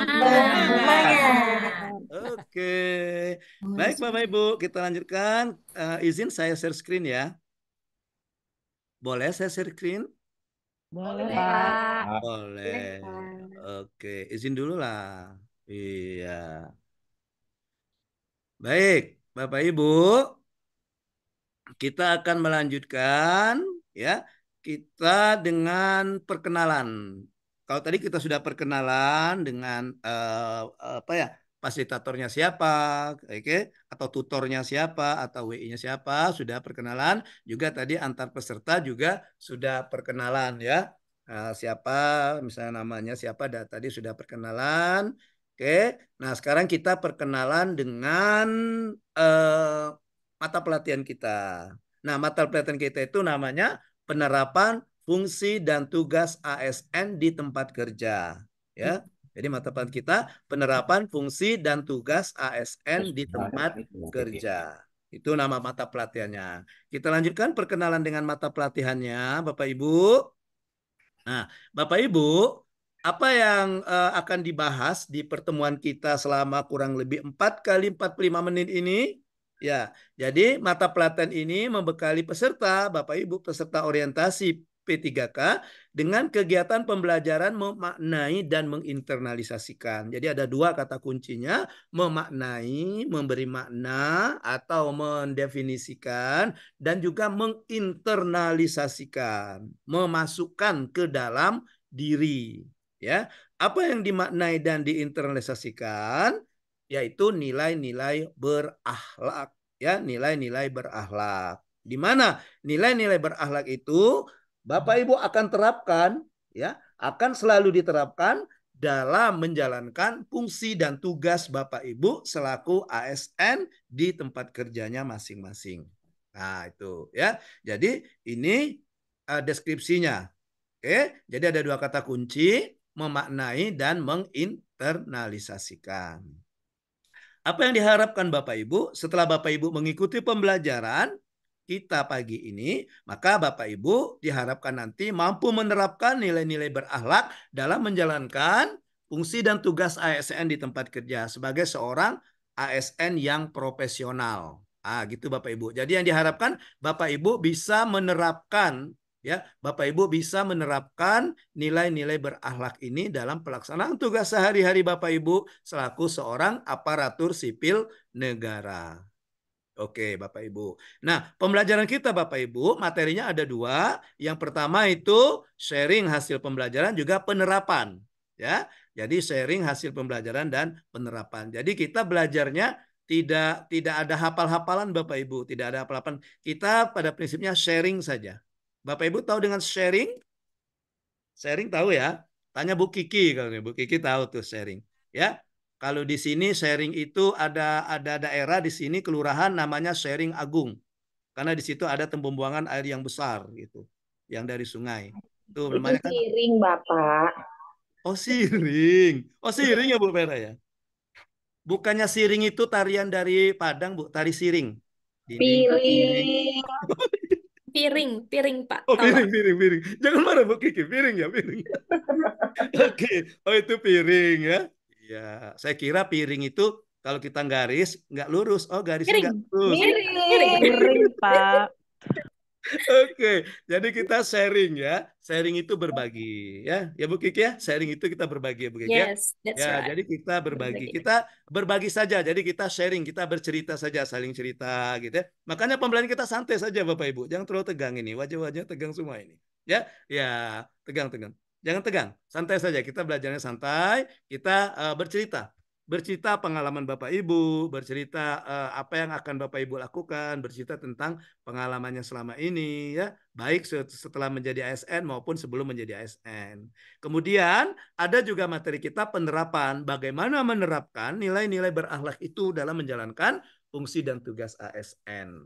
Semangat. Oke. Baik Bapak Ibu, kita lanjutkan. Semangat. Eh, izin saya share screen ya. Boleh saya share screen? Boleh, Pak. Boleh. Boleh. Oke, izin dulu lah. Iya. Baik, Bapak Ibu, kita akan melanjutkan ya, kita dengan perkenalan. Kalau tadi kita sudah perkenalan dengan uh, apa ya? fasilitatornya siapa, oke, okay? atau tutornya siapa, atau WI-nya siapa, sudah perkenalan. Juga tadi antar peserta juga sudah perkenalan ya. Uh, siapa, misalnya namanya siapa, dah, tadi sudah perkenalan. Oke, nah sekarang kita perkenalan dengan eh, mata pelatihan kita. Nah, mata pelatihan kita itu namanya penerapan fungsi dan tugas ASN di tempat kerja. Ya, jadi mata pelatihan kita penerapan fungsi dan tugas ASN di tempat kerja. Itu nama mata pelatihannya. Kita lanjutkan perkenalan dengan mata pelatihannya, Bapak Ibu. Nah, Bapak Ibu, apa yang uh, akan dibahas di pertemuan kita selama kurang lebih 4 kali 45 menit ini ya. Jadi mata pelatihan ini membekali peserta Bapak Ibu peserta orientasi P3K dengan kegiatan pembelajaran memaknai dan menginternalisasikan. Jadi ada dua kata kuncinya, memaknai, memberi makna atau mendefinisikan dan juga menginternalisasikan, memasukkan ke dalam diri ya apa yang dimaknai dan diinternalisasikan yaitu nilai-nilai berakhlak ya nilai-nilai berakhlak di mana nilai-nilai berakhlak itu Bapak Ibu akan terapkan ya akan selalu diterapkan dalam menjalankan fungsi dan tugas Bapak Ibu selaku ASN di tempat kerjanya masing-masing. Nah, itu ya. Jadi ini uh, deskripsinya. Oke, jadi ada dua kata kunci memaknai dan menginternalisasikan. Apa yang diharapkan Bapak Ibu setelah Bapak Ibu mengikuti pembelajaran kita pagi ini, maka Bapak Ibu diharapkan nanti mampu menerapkan nilai-nilai berakhlak dalam menjalankan fungsi dan tugas ASN di tempat kerja sebagai seorang ASN yang profesional. Ah, gitu Bapak Ibu. Jadi yang diharapkan Bapak Ibu bisa menerapkan ya Bapak Ibu bisa menerapkan nilai-nilai berakhlak ini dalam pelaksanaan tugas sehari-hari Bapak Ibu selaku seorang aparatur sipil negara. Oke Bapak Ibu. Nah pembelajaran kita Bapak Ibu materinya ada dua. Yang pertama itu sharing hasil pembelajaran juga penerapan. Ya, jadi sharing hasil pembelajaran dan penerapan. Jadi kita belajarnya tidak tidak ada hafal-hafalan Bapak Ibu, tidak ada hafal-hafalan. Kita pada prinsipnya sharing saja Bapak Ibu tahu dengan sharing? Sharing tahu ya? Tanya Bu Kiki kalau Bu Kiki tahu tuh sharing. Ya, kalau di sini sharing itu ada ada daerah di sini kelurahan namanya Sharing Agung. Karena di situ ada pembuangan air yang besar gitu, yang dari sungai. Tuh namanya kan. Siring, Bapak. Oh, siring. Oh, siring ya Bu Vera ya. Bukannya siring itu tarian dari Padang, Bu, tari siring. Piring. (laughs) piring, piring Pak. Oh, piring, piring, piring. Jangan marah Bu Kiki, piring ya, piring. (laughs) Oke, okay. oh itu piring ya. Iya, saya kira piring itu kalau kita garis nggak lurus. Oh, garis nggak lurus. Piring, piring, piring Pak. Oke, jadi kita sharing ya. Sharing itu berbagi ya. Ya Bu Kiki ya, sharing itu kita berbagi ya Bu Kiki ya. Yes, that's ya, jadi kita berbagi. berbagi. Kita berbagi saja. Jadi kita sharing, kita bercerita saja, saling cerita gitu ya. Makanya pembelajaran kita santai saja Bapak Ibu. Jangan terlalu tegang ini. Wajah-wajahnya tegang semua ini. Ya, ya, tegang-tegang. Jangan tegang, santai saja. Kita belajarnya santai, kita uh, bercerita bercerita pengalaman Bapak Ibu, bercerita uh, apa yang akan Bapak Ibu lakukan, bercerita tentang pengalamannya selama ini ya, baik setelah menjadi ASN maupun sebelum menjadi ASN. Kemudian ada juga materi kita penerapan bagaimana menerapkan nilai-nilai berakhlak itu dalam menjalankan fungsi dan tugas ASN.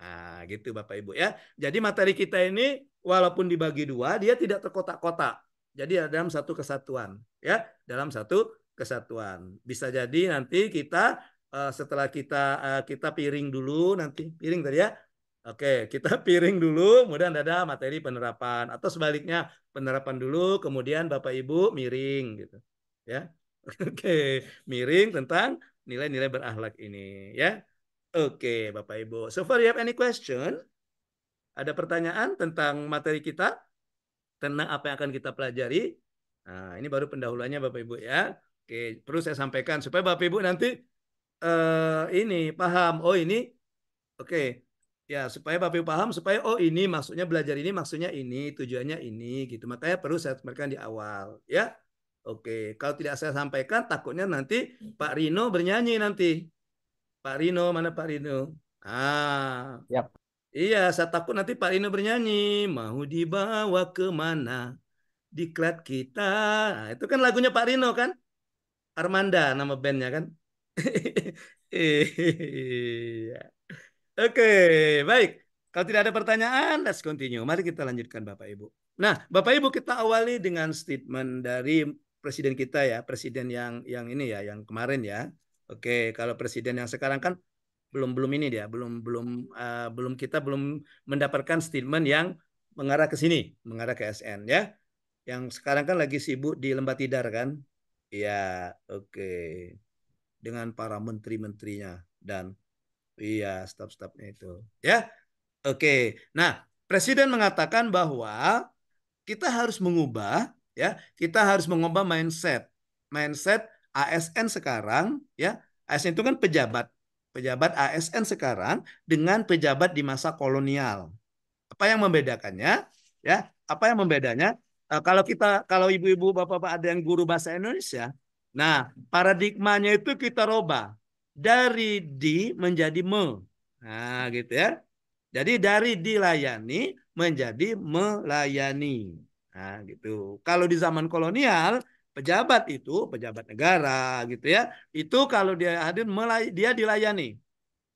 Nah, gitu Bapak Ibu ya. Jadi materi kita ini walaupun dibagi dua, dia tidak terkotak-kotak. Jadi dalam satu kesatuan ya, dalam satu kesatuan. Bisa jadi nanti kita eh, setelah kita eh, kita piring dulu nanti piring tadi ya. Oke, kita (laughs) piring dulu, kemudian ada materi penerapan atau sebaliknya penerapan dulu, kemudian Bapak Ibu miring gitu. Ya. (laughs) Oke, miring tentang nilai-nilai berakhlak ini ya. Oke, Bapak Ibu. So far you have any question? Ada pertanyaan tentang materi kita? Tentang apa yang akan kita pelajari? Nah, ini baru pendahuluannya Bapak Ibu ya. Oke, perlu saya sampaikan supaya Bapak Ibu nanti uh, ini paham. Oh ini, oke, ya supaya Bapak Ibu paham supaya oh ini maksudnya belajar ini maksudnya ini tujuannya ini gitu. Makanya perlu saya sampaikan di awal, ya. Oke, kalau tidak saya sampaikan takutnya nanti Pak Rino bernyanyi nanti. Pak Rino mana Pak Rino? Ah, yep. iya saya takut nanti Pak Rino bernyanyi mau dibawa kemana? Diklat kita, nah, itu kan lagunya Pak Rino kan? Armanda nama bandnya kan. (laughs) iya. Oke, baik. Kalau tidak ada pertanyaan, let's continue. Mari kita lanjutkan Bapak Ibu. Nah, Bapak Ibu kita awali dengan statement dari presiden kita ya, presiden yang yang ini ya, yang kemarin ya. Oke, kalau presiden yang sekarang kan belum belum ini dia, belum belum uh, belum kita belum mendapatkan statement yang mengarah ke sini, mengarah ke SN ya. Yang sekarang kan lagi sibuk di Lembah Tidar kan, Iya, oke. Dengan para menteri-menterinya dan iya staf-stafnya itu. Ya, oke. Nah, Presiden mengatakan bahwa kita harus mengubah, ya, kita harus mengubah mindset, mindset ASN sekarang, ya, ASN itu kan pejabat, pejabat ASN sekarang dengan pejabat di masa kolonial. Apa yang membedakannya? Ya, apa yang membedanya? Eh, kalau kita kalau ibu-ibu bapak-bapak ada yang guru bahasa Indonesia, nah paradigmanya itu kita roba dari di menjadi me. Nah, gitu ya. Jadi dari dilayani menjadi melayani. Nah, gitu. Kalau di zaman kolonial, pejabat itu pejabat negara gitu ya. Itu kalau dia hadir melay dia dilayani.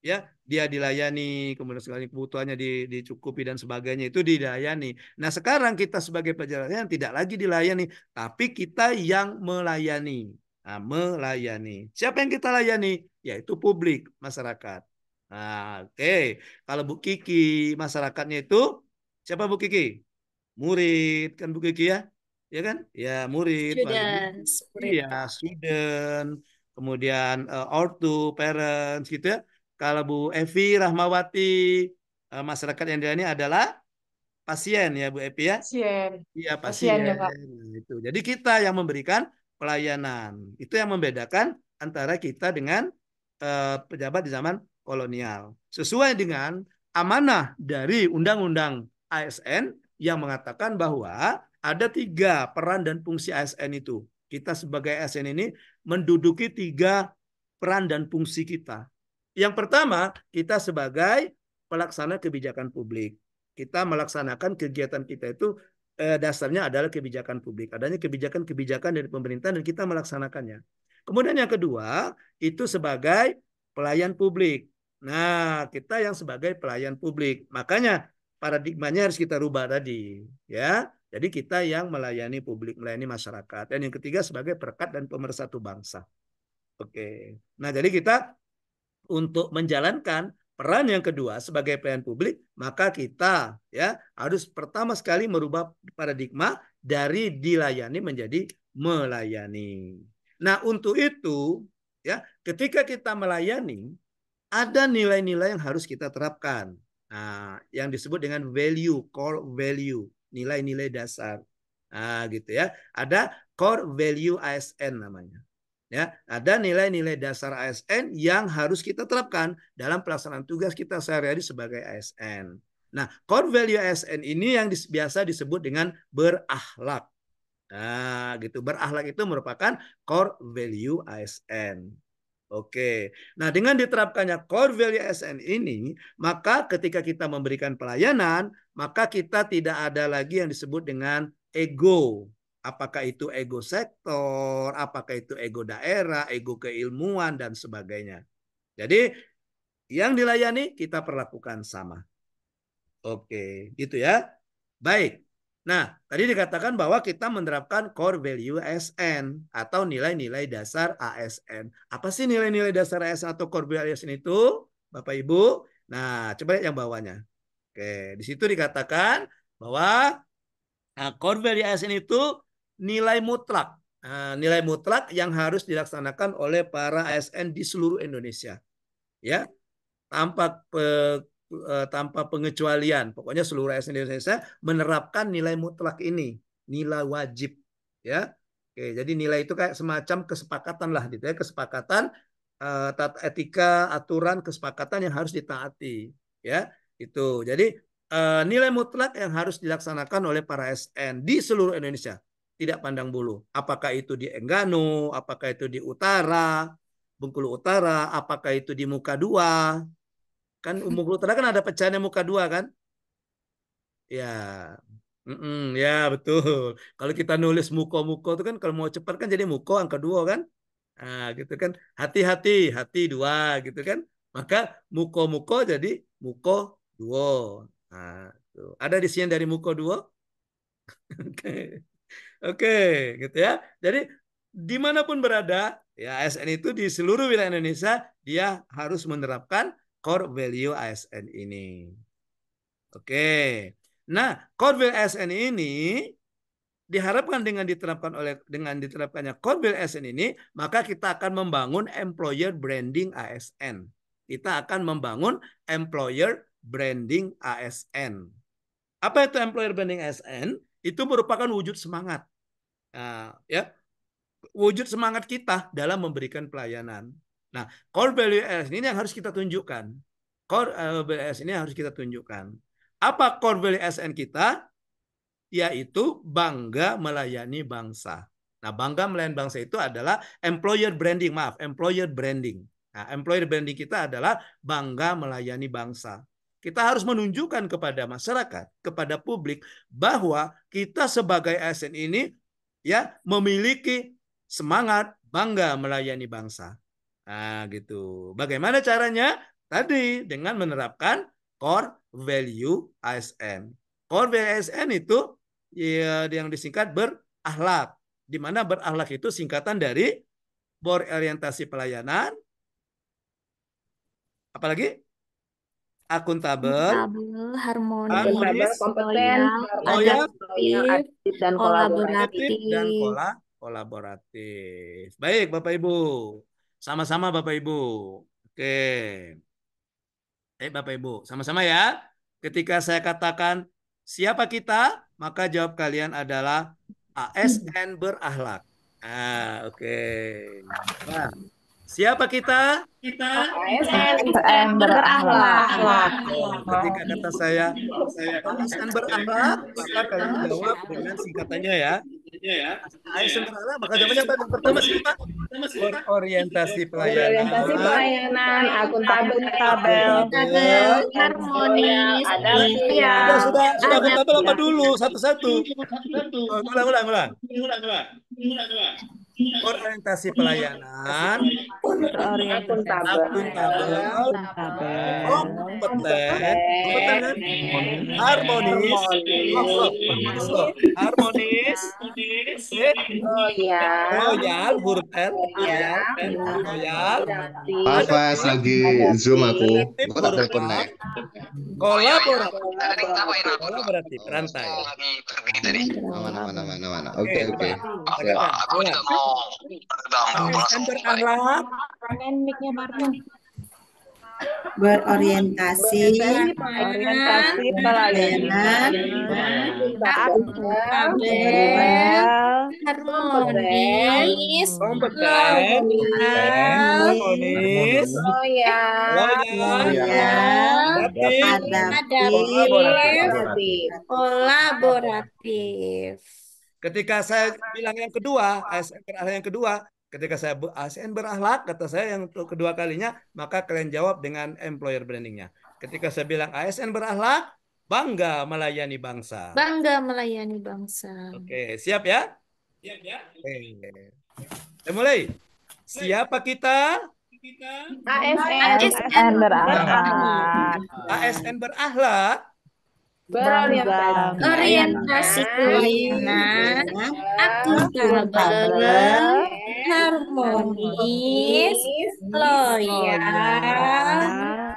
Ya, dia dilayani, kemudian segala kebutuhannya dicukupi dan sebagainya itu dilayani. Nah sekarang kita sebagai yang tidak lagi dilayani, tapi kita yang melayani. Nah, melayani. Siapa yang kita layani? Yaitu publik, masyarakat. Nah, oke. Okay. Kalau Bu Kiki, masyarakatnya itu siapa Bu Kiki? Murid kan Bu Kiki ya? Ya kan? Ya, murid. Student. Iya, student. Kemudian uh, ortu, parents gitu ya kalau Bu Evi Rahmawati eh, masyarakat yang dilayani adalah pasien ya Bu Evi ya. Pasien. Iya pasien. pasien ya, Pak. Nah, itu. Jadi kita yang memberikan pelayanan. Itu yang membedakan antara kita dengan uh, pejabat di zaman kolonial. Sesuai dengan amanah dari Undang-Undang ASN yang mengatakan bahwa ada tiga peran dan fungsi ASN itu. Kita sebagai ASN ini menduduki tiga peran dan fungsi kita. Yang pertama, kita sebagai pelaksana kebijakan publik. Kita melaksanakan kegiatan kita itu eh, dasarnya adalah kebijakan publik. Adanya kebijakan-kebijakan dari pemerintah dan kita melaksanakannya. Kemudian yang kedua, itu sebagai pelayan publik. Nah, kita yang sebagai pelayan publik. Makanya paradigmanya harus kita rubah tadi, ya. Jadi kita yang melayani publik, melayani masyarakat. Dan yang ketiga sebagai perekat dan pemersatu bangsa. Oke. Nah, jadi kita untuk menjalankan peran yang kedua sebagai pelayan publik, maka kita ya harus pertama sekali merubah paradigma dari dilayani menjadi melayani. Nah, untuk itu ya, ketika kita melayani ada nilai-nilai yang harus kita terapkan. Nah, yang disebut dengan value, core value, nilai-nilai dasar. Nah, gitu ya. Ada core value ASN namanya. Ya, ada nilai-nilai dasar ASN yang harus kita terapkan dalam pelaksanaan tugas kita sehari-hari sebagai ASN. Nah, core value ASN ini yang biasa disebut dengan berakhlak. Nah, gitu. Berakhlak itu merupakan core value ASN. Oke. Nah, dengan diterapkannya core value ASN ini, maka ketika kita memberikan pelayanan, maka kita tidak ada lagi yang disebut dengan ego apakah itu ego sektor, apakah itu ego daerah, ego keilmuan dan sebagainya. Jadi yang dilayani kita perlakukan sama. Oke, gitu ya. Baik. Nah, tadi dikatakan bahwa kita menerapkan core value ASN atau nilai-nilai dasar ASN. Apa sih nilai-nilai dasar ASN atau core value ASN itu, Bapak Ibu? Nah, coba lihat yang bawahnya. Oke, di situ dikatakan bahwa Nah, core value ASN itu nilai mutlak. Nah, nilai mutlak yang harus dilaksanakan oleh para ASN di seluruh Indonesia. Ya. Tanpa pe, eh, tanpa pengecualian. Pokoknya seluruh ASN di Indonesia menerapkan nilai mutlak ini, nilai wajib, ya. Oke, jadi nilai itu kayak semacam kesepakatan lah gitu ya, kesepakatan eh, tata etika, aturan, kesepakatan yang harus ditaati, ya. Itu. Jadi eh, nilai mutlak yang harus dilaksanakan oleh para ASN di seluruh Indonesia tidak pandang bulu. Apakah itu di Enggano, apakah itu di Utara, Bengkulu Utara, apakah itu di Muka Dua. Kan (laughs) Bengkulu Utara kan ada pecahannya Muka Dua kan? Ya, mm -mm, ya betul. Kalau kita nulis muko-muko itu kan kalau mau cepat kan jadi muko angka dua kan? Nah, gitu kan. Hati-hati, hati dua gitu kan. Maka muko-muko jadi muko dua Nah, Ada di sini dari muko dua (laughs) Oke. Oke, gitu ya. Jadi dimanapun berada, ya ASN itu di seluruh wilayah Indonesia dia harus menerapkan core value ASN ini. Oke. Nah, core value ASN ini diharapkan dengan diterapkan oleh dengan diterapkannya core value ASN ini, maka kita akan membangun employer branding ASN. Kita akan membangun employer branding ASN. Apa itu employer branding ASN? itu merupakan wujud semangat. Nah, ya wujud semangat kita dalam memberikan pelayanan. Nah, core value as ini yang harus kita tunjukkan. Core eh, value as ini yang harus kita tunjukkan. Apa core value SN kita? Yaitu bangga melayani bangsa. Nah, bangga melayani bangsa itu adalah employer branding, maaf, employer branding. Nah, employer branding kita adalah bangga melayani bangsa. Kita harus menunjukkan kepada masyarakat, kepada publik bahwa kita sebagai ASN ini ya memiliki semangat bangga melayani bangsa. Nah, gitu. Bagaimana caranya? Tadi dengan menerapkan core value ASN. Core value ASN itu ya, yang disingkat berakhlak. Di mana berakhlak itu singkatan dari berorientasi pelayanan, apalagi akuntabel, harmonis, harmonis kompeten, loyal, loyal, adaptif dan kolaboratif dan kolaboratif. Baik, Bapak Ibu. Sama-sama Bapak Ibu. Oke. Eh Bapak Ibu, sama-sama ya. Ketika saya katakan siapa kita, maka jawab kalian adalah ASN berakhlak. Ah, oke. Okay. Nah. Siapa kita? Kita ASN berakhlak. Ketika kata saya, saya ASN berakhlak, maka kalian jawab dengan singkatannya ya. ASN iya, ya. berakhlak, maka jawabannya apa? Pertama siapa? Orientasi pelayanan. Orientasi pelayanan, akuntabel, tabel, harmonis, ada iya. iya. Sudah, sudah, sudah akuntabel apa dulu? Satu-satu. Ulang, ulang, ulang. Ulang, ulang, ulang orientasi pelayanan, akuntabel, oh, kompeten, harmonis, harmonis, loyal, huruf R, loyal, pas lagi zoom aku, aku tak terkonek. kolaborasi, kolaboratif, oh, rantai. Aman, aman, aman, aman. Oke, oke. Ya. Aku juga mau Oh, Berorientasi, berorientasi pelayanan, harmonis, harmonis, loyal, kolaboratif, kolaboratif. Ketika saya bilang yang kedua, ASN berahlak yang kedua, ketika saya ASN berahlak, kata saya yang kedua kalinya, maka kalian jawab dengan employer brandingnya. Ketika saya bilang ASN berahlak, bangga melayani bangsa. Bangga melayani bangsa. Oke, siap ya? Siap ya? Oke. Saya mulai. Siapa kita? Kita ASN, ASN berahlak. ASN berahlak berorientasi orientasi kuliner akuntabel harmonis loyal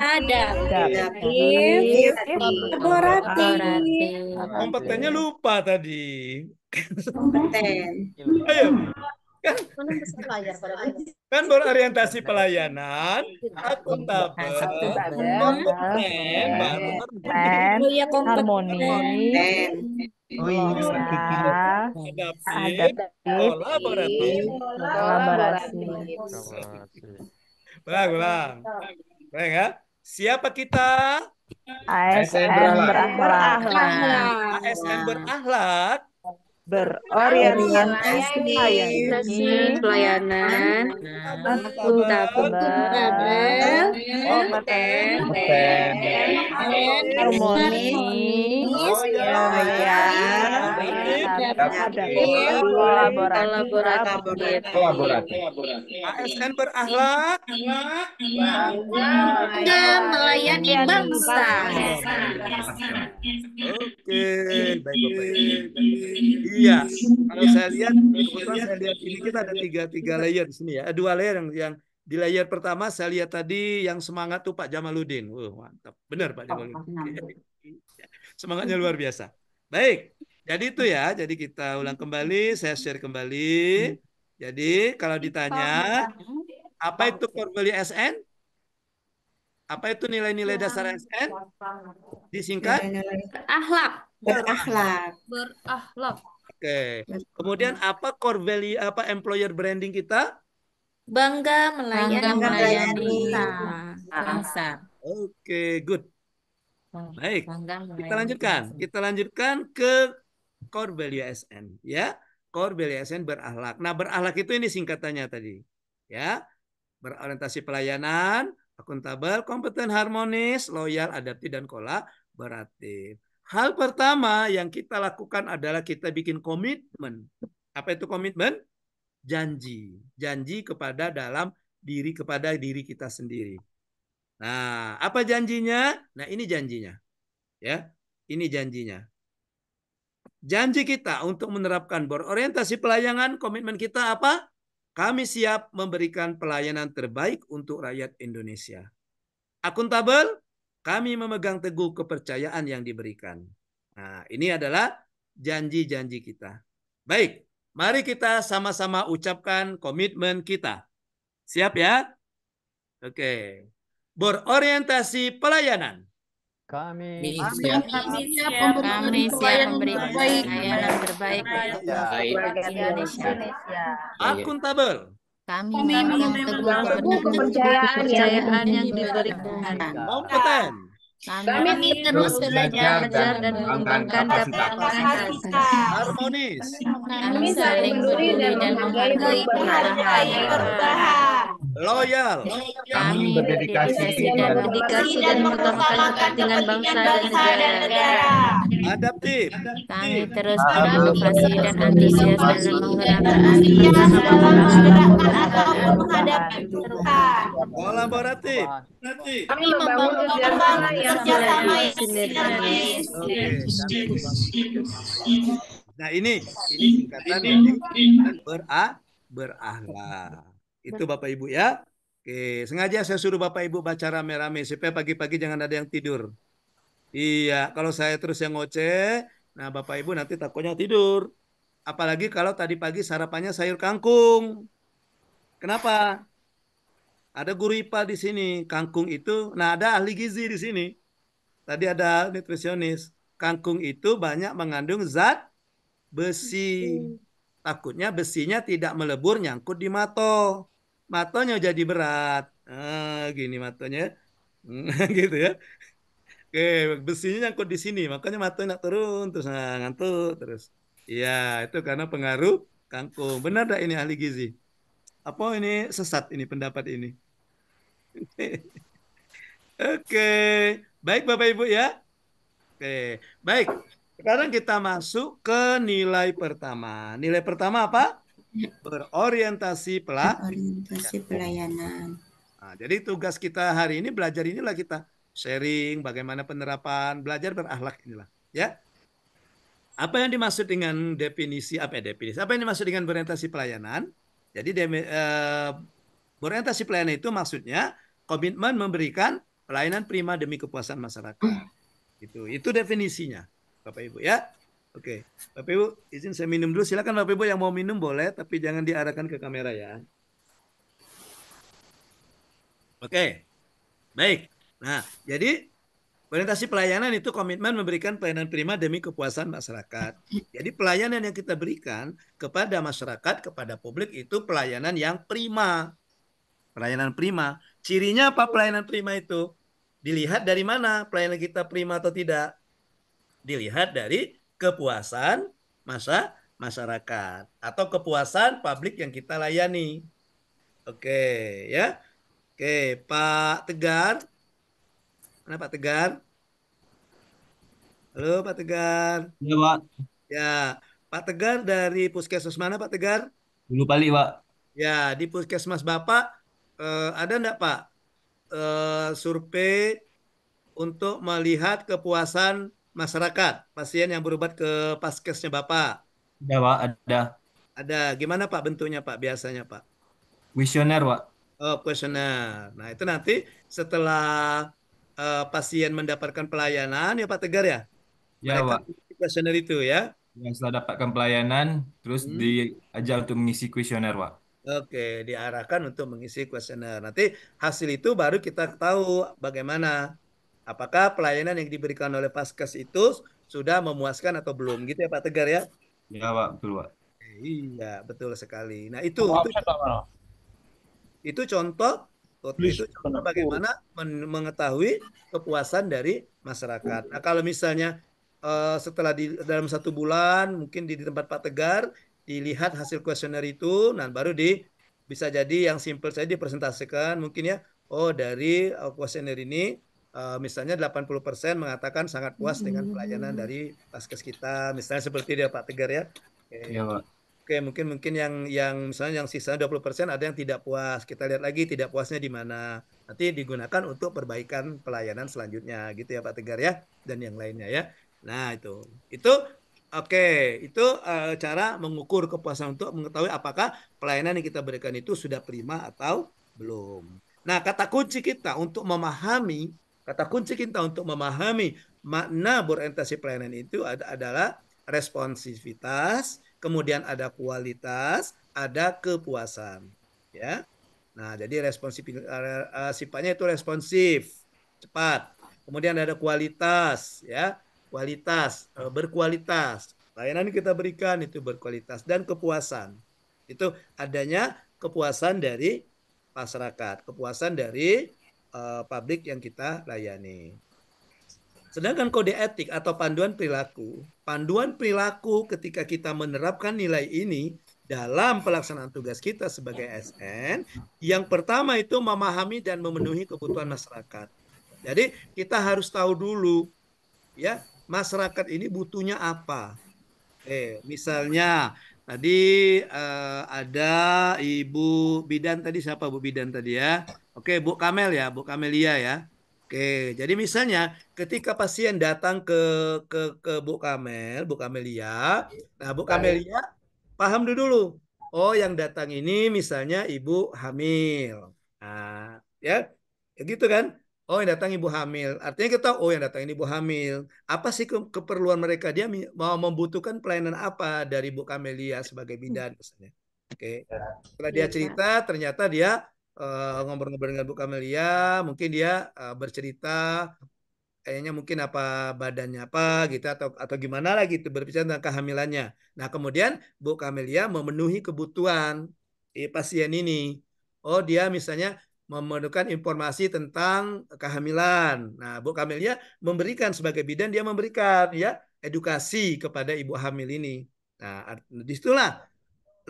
adaptif kolaboratif kompetennya lupa tadi kompeten ayo Kan, (laughs) kan berorientasi pelayanan akuntabel kompeten harmoni Oh iya, oh iya. adaptif, kolaboratif, kolaborasi. Ulang, ya. Siapa kita? ASN berakhlak. ASN berakhlak berorientasi pelayanan akuntabel kompeten harmonis loyal kolaboratif ASN berakhlak melayani bangsa oke baik bapak Iya, kalau iya. saya lihat, kebetulan saya lihat ini kita ada tiga tiga layer di sini ya, eh, dua layer yang yang di layer pertama saya lihat tadi yang semangat tuh Pak Jamaludin, wow, mantap, benar Pak Jamaludin. Iya, iya. semangatnya luar biasa. Baik, jadi itu ya, jadi kita ulang hmm. kembali, saya share kembali. Hmm. Jadi kalau ditanya apa itu Corbeli SN? Apa itu nilai-nilai dasar SN? Disingkat? Nilai Akhlak. Berakhlak. Berakhlak. Oke. Okay. Kemudian apa core value apa employer branding kita? Bangga melayani, Bangga melayani bangsa. Oke, okay, good. Baik. kita lanjutkan. Kita lanjutkan ke core value SN, ya. Core value SN berahlak. Nah, berakhlak itu ini singkatannya tadi. Ya. Berorientasi pelayanan, akuntabel, kompeten, harmonis, loyal, adaptif dan kolaboratif. Hal pertama yang kita lakukan adalah kita bikin komitmen. Apa itu komitmen? Janji. Janji kepada dalam diri kepada diri kita sendiri. Nah, apa janjinya? Nah, ini janjinya. Ya, ini janjinya. Janji kita untuk menerapkan orientasi pelayanan, komitmen kita apa? Kami siap memberikan pelayanan terbaik untuk rakyat Indonesia. Akuntabel, kami memegang teguh kepercayaan yang diberikan. Nah, ini adalah janji-janji kita. Baik, mari kita sama-sama ucapkan komitmen kita. Siap ya? Oke. Berorientasi pelayanan. Kami, kami, kami siap memberi pelayanan terbaik, terbaik, terbaik, terbaik, terbaik, kami, kami kepercayaan yang diberikan. Kompeten. Kami terus belajar dan mengembangkan kapasitas kita. Harmonis. Kami saling beri dan menghargai perubahan loyal, kami berdedikasi dan berdedikasi dan mengutamakan dengan bangsa dan negara. Adaptif, kami terus berinovasi dan antusias dalam tantangan ataupun menghadapi tuntutan. Kolaboratif, kami membangun kerjasama yang sinergis. Nah ini ini singkatan berakhlak. Itu Bapak Ibu ya. Oke, sengaja saya suruh Bapak Ibu baca rame-rame supaya pagi-pagi jangan ada yang tidur. Iya, kalau saya terus yang ngoceh, nah Bapak Ibu nanti takutnya tidur. Apalagi kalau tadi pagi sarapannya sayur kangkung. Kenapa? Ada guru IPA di sini, kangkung itu, nah ada ahli gizi di sini. Tadi ada nutrisionis. Kangkung itu banyak mengandung zat besi. Takutnya besinya tidak melebur nyangkut di mata matonya jadi berat. Nah, gini matonya. Hmm, (laughs) gitu ya. Oke, besinya nyangkut di sini, makanya matonya nak turun terus nah, ngantuk terus. Iya, itu karena pengaruh kangkung. Benar tak ini ahli gizi? Apa ini sesat ini pendapat ini? (laughs) Oke, baik Bapak Ibu ya. Oke, baik. Sekarang kita masuk ke nilai pertama. Nilai pertama apa? berorientasi pelayanan. Berorientasi pelayanan. Nah, jadi tugas kita hari ini belajar inilah kita sharing bagaimana penerapan belajar berakhlak inilah ya. Apa yang dimaksud dengan definisi apa ya definisi? Apa yang dimaksud dengan berorientasi pelayanan? Jadi demi, eh, berorientasi pelayanan itu maksudnya komitmen memberikan pelayanan prima demi kepuasan masyarakat. Hmm. Itu itu definisinya Bapak Ibu ya. Oke, okay. Bapak Ibu izin saya minum dulu. Silakan Bapak Ibu yang mau minum boleh, tapi jangan diarahkan ke kamera ya. Oke, okay. baik. Nah, jadi orientasi pelayanan itu komitmen memberikan pelayanan prima demi kepuasan masyarakat. Jadi pelayanan yang kita berikan kepada masyarakat, kepada publik itu pelayanan yang prima. Pelayanan prima. Cirinya apa pelayanan prima itu? Dilihat dari mana pelayanan kita prima atau tidak? Dilihat dari kepuasan masa masyarakat atau kepuasan publik yang kita layani. Oke, ya. Oke, Pak Tegar. Mana Pak Tegar? Halo Pak Tegar. Iya, Pak. Ya, Pak Tegar dari Puskesmas mana Pak Tegar? Dulu Bali, Pak. Ya, di Puskesmas Bapak eh, ada enggak Pak eh, survei untuk melihat kepuasan masyarakat, pasien yang berobat ke paskesnya Bapak? Ada, Pak. Ada. Ada. Gimana, Pak, bentuknya, Pak, biasanya, Pak? Kuesioner, Pak. Oh, kuesioner. Nah, itu nanti setelah uh, pasien mendapatkan pelayanan, ya Pak Tegar ya? Ya, Mereka Pak. Kuesioner itu ya? Yang setelah dapatkan pelayanan, terus hmm. diajak untuk mengisi kuesioner, Pak. Oke, diarahkan untuk mengisi kuesioner. Nanti hasil itu baru kita tahu bagaimana apakah pelayanan yang diberikan oleh Paskes itu sudah memuaskan atau belum gitu ya Pak Tegar ya? Ya Pak, betul Pak. Iya, betul sekali. Nah, itu oh, itu, ya, itu contoh itu contoh bagaimana mengetahui kepuasan dari masyarakat. Nah, kalau misalnya uh, setelah di dalam satu bulan mungkin di, di tempat Pak Tegar dilihat hasil kuesioner itu, nah baru di bisa jadi yang simple saya dipresentasikan mungkin ya, oh dari eh, kuesioner ini uh, misalnya 80% mengatakan sangat puas hmm, dengan hmm, pelayanan hmm, dari paskes kita, misalnya seperti dia Pak Tegar ya. Oke. Okay. Ya, okay, mungkin mungkin yang yang misalnya yang sisa 20% ada yang tidak puas. Kita lihat lagi tidak puasnya di mana. Nanti digunakan untuk perbaikan pelayanan selanjutnya gitu ya Pak Tegar ya dan yang lainnya ya. Nah, itu. Itu oke, okay. itu uh, cara mengukur kepuasan untuk mengetahui apakah pelayanan yang kita berikan itu sudah prima atau belum. Nah, kata kunci kita untuk memahami Kata kunci kita untuk memahami makna berorientasi pelayanan itu adalah responsivitas, kemudian ada kualitas, ada kepuasan. Ya, nah jadi responsif eh, eh, sifatnya itu responsif, cepat. Kemudian ada kualitas, ya kualitas, eh, berkualitas. Layanan kita berikan itu berkualitas dan kepuasan. Itu adanya kepuasan dari masyarakat, kepuasan dari uh, publik yang kita layani. Sedangkan kode etik atau panduan perilaku, panduan perilaku ketika kita menerapkan nilai ini dalam pelaksanaan tugas kita sebagai SN, yang pertama itu memahami dan memenuhi kebutuhan masyarakat. Jadi kita harus tahu dulu ya masyarakat ini butuhnya apa. Eh, misalnya tadi uh, ada Ibu Bidan tadi siapa Bu Bidan tadi ya? Oke, Bu Kamel ya, Bu Kamelia ya. Oke, jadi misalnya ketika pasien datang ke ke ke Bu Kamel, Bu Kamelia, nah Bu Kamelia paham dulu. Oh, yang datang ini misalnya ibu hamil. Nah, ya. ya gitu kan? Oh, yang datang ibu hamil. Artinya kita tahu, oh yang datang ini ibu hamil. Apa sih ke keperluan mereka? Dia mau membutuhkan pelayanan apa dari Bu Kamelia sebagai bidan misalnya. Oke. Ya. Setelah dia iya. cerita ternyata dia Eh, ngobrol-ngobrol dengan Bu Kamelia, mungkin dia uh, bercerita kayaknya mungkin apa badannya apa gitu atau atau gimana lah gitu berbicara tentang kehamilannya. Nah kemudian Bu Kamelia memenuhi kebutuhan eh, pasien ini. Oh dia misalnya memerlukan informasi tentang kehamilan. Nah, Bu Kamelia memberikan sebagai bidan dia memberikan ya edukasi kepada ibu hamil ini. Nah, disitulah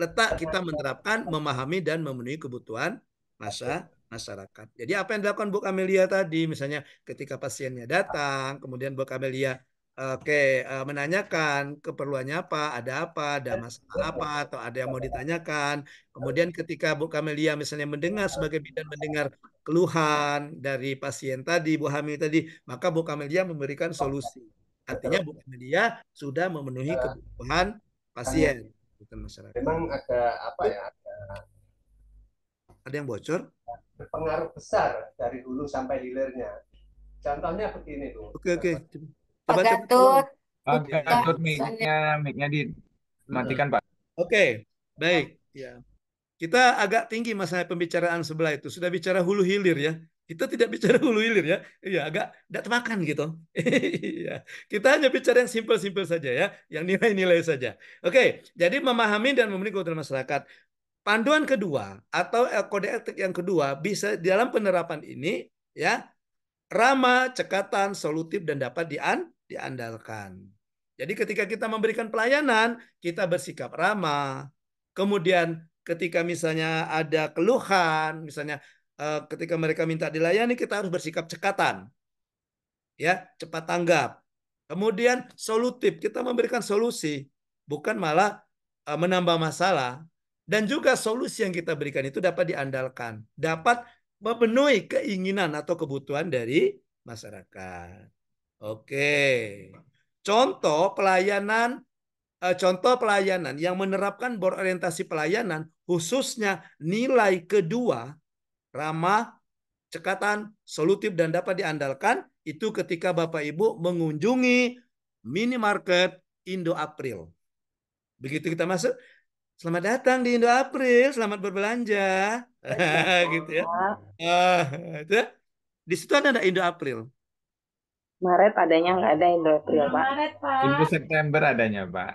letak kita menerapkan, memahami dan memenuhi kebutuhan masa masyarakat. Jadi apa yang dilakukan Bu Amelia tadi, misalnya ketika pasiennya datang, kemudian Bu Amelia oke okay, eh, menanyakan keperluannya apa, ada apa, ada masalah apa, atau ada yang mau ditanyakan. Kemudian ketika Bu Amelia misalnya mendengar sebagai bidan mendengar keluhan dari pasien tadi, Bu Hamil tadi, maka Bu Amelia memberikan solusi. Artinya Bu Amelia sudah memenuhi kebutuhan pasien. Bukan Memang ada apa ya? ada yang bocor? Berpengaruh besar dari hulu sampai hilirnya. Contohnya begini tuh. Oke oke. Pak Gatot. Pak Gatot mic-nya mic-nya dimatikan Pak. Oke baik ya. Kita agak tinggi masalah pembicaraan sebelah itu. Sudah bicara hulu hilir ya. Kita tidak bicara hulu hilir ya. Iya agak tidak termakan gitu. (laughs) Iya. kita hanya bicara yang simpel-simpel saja ya, yang nilai-nilai saja. Oke, jadi memahami dan memenuhi kebutuhan masyarakat. Panduan kedua atau kode etik yang kedua bisa dalam penerapan ini ya ramah, cekatan, solutif dan dapat dian, diandalkan. Jadi ketika kita memberikan pelayanan, kita bersikap ramah. Kemudian ketika misalnya ada keluhan, misalnya eh, ketika mereka minta dilayani, kita harus bersikap cekatan. Ya, cepat tanggap. Kemudian solutif, kita memberikan solusi, bukan malah eh, menambah masalah dan juga solusi yang kita berikan itu dapat diandalkan. Dapat memenuhi keinginan atau kebutuhan dari masyarakat. Oke. Contoh pelayanan e, contoh pelayanan yang menerapkan orientasi pelayanan khususnya nilai kedua ramah, cekatan, solutif dan dapat diandalkan itu ketika Bapak Ibu mengunjungi minimarket Indo April. Begitu kita masuk, Selamat datang di Indo April, selamat berbelanja. (laughs) gitu ya. Uh, Di situ ada, Indo April. Maret adanya nggak ada Indo April, iya, Pak. Maret, Pak. Indo September adanya, Pak.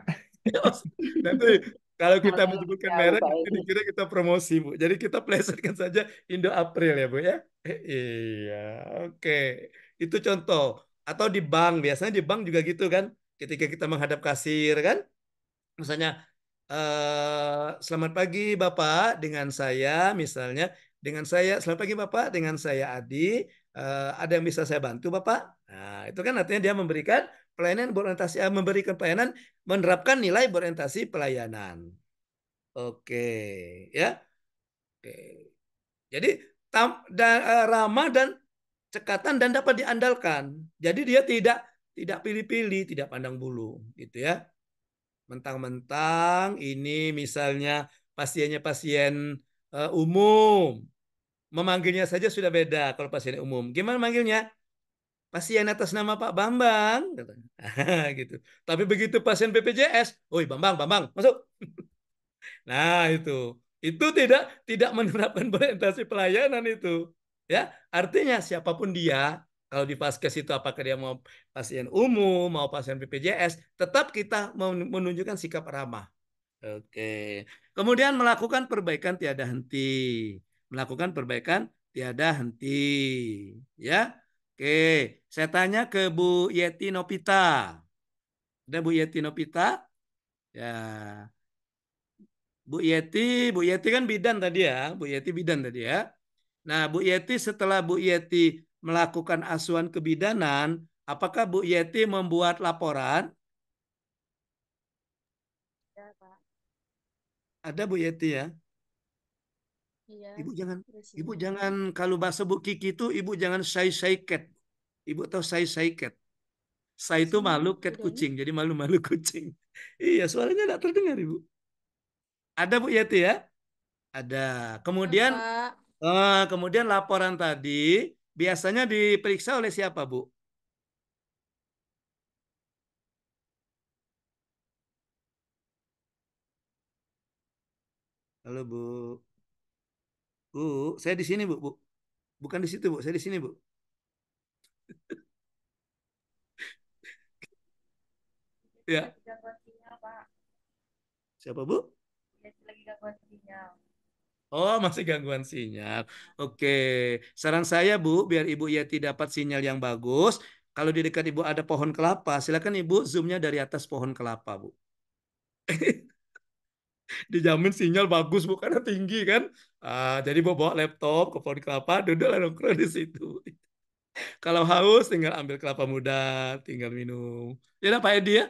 (laughs) Nanti kalau kita Maret, menyebutkan ya, merek, kira-kira kita promosi, Bu. Jadi kita plesetkan saja Indo April ya, Bu ya. Eh, iya, oke. Okay. Itu contoh. Atau di bank, biasanya di bank juga gitu kan. Ketika kita menghadap kasir kan, misalnya uh, selamat pagi Bapak dengan saya misalnya dengan saya selamat pagi Bapak dengan saya Adi uh, ada yang bisa saya bantu Bapak nah itu kan artinya dia memberikan pelayanan berorientasi eh, memberikan pelayanan menerapkan nilai berorientasi pelayanan oke ya oke jadi tam, da, ramah dan cekatan dan dapat diandalkan jadi dia tidak tidak pilih-pilih tidak pandang bulu gitu ya Mentang-mentang ini misalnya pasiennya pasien uh, umum. Memanggilnya saja sudah beda kalau pasien umum. Gimana manggilnya? Pasien atas nama Pak Bambang. (laughs) gitu. Tapi begitu pasien BPJS, "Oi Bambang, Bambang, masuk." (laughs) nah, itu. Itu tidak tidak menerapkan (laughs) orientasi pelayanan itu. Ya, artinya siapapun dia, kalau di vaskes itu apakah dia mau pasien umum, mau pasien BPJS, tetap kita menunjukkan sikap ramah. Oke. Kemudian melakukan perbaikan tiada henti. Melakukan perbaikan tiada henti. Ya. Oke, saya tanya ke Bu Yeti Nopita. Ada Bu Yeti Nopita? Ya. Bu Yeti, Bu Yeti kan bidan tadi ya, Bu Yeti bidan tadi ya. Nah, Bu Yeti setelah Bu Yeti melakukan asuhan kebidanan, apakah Bu Yeti membuat laporan? Ya, Pak. Ada Bu Yeti ya? Iya. Ibu jangan, ibu jangan kalau bahasa Bu Kiki itu ibu jangan say say cat. Ibu tahu say say cat. Say itu malu, cat kucing. Jadi malu-malu (laughs) kucing. iya, suaranya tidak terdengar ibu. Ada Bu Yeti ya? Ada. Kemudian, ya, kemudian laporan tadi biasanya diperiksa oleh siapa, Bu? Halo, Bu. Bu, saya di sini, Bu. Bu. Bukan di situ, Bu. Saya di sini, Bu. (laughs) ya. Siapa, Bu? Iya, lagi gangguan sinyal. Oh, masih gangguan sinyal. Oke, saran saya Bu, biar Ibu Yeti dapat sinyal yang bagus, kalau di dekat Ibu ada pohon kelapa, silakan Ibu zoomnya dari atas pohon kelapa, Bu. (laughs) Dijamin sinyal bagus, Bu, karena tinggi kan. Uh, jadi Bu bawa laptop ke pohon kelapa, duduklah nongkrong di situ. (laughs) kalau haus, tinggal ambil kelapa muda, tinggal minum. Ya, Pak Edi ya.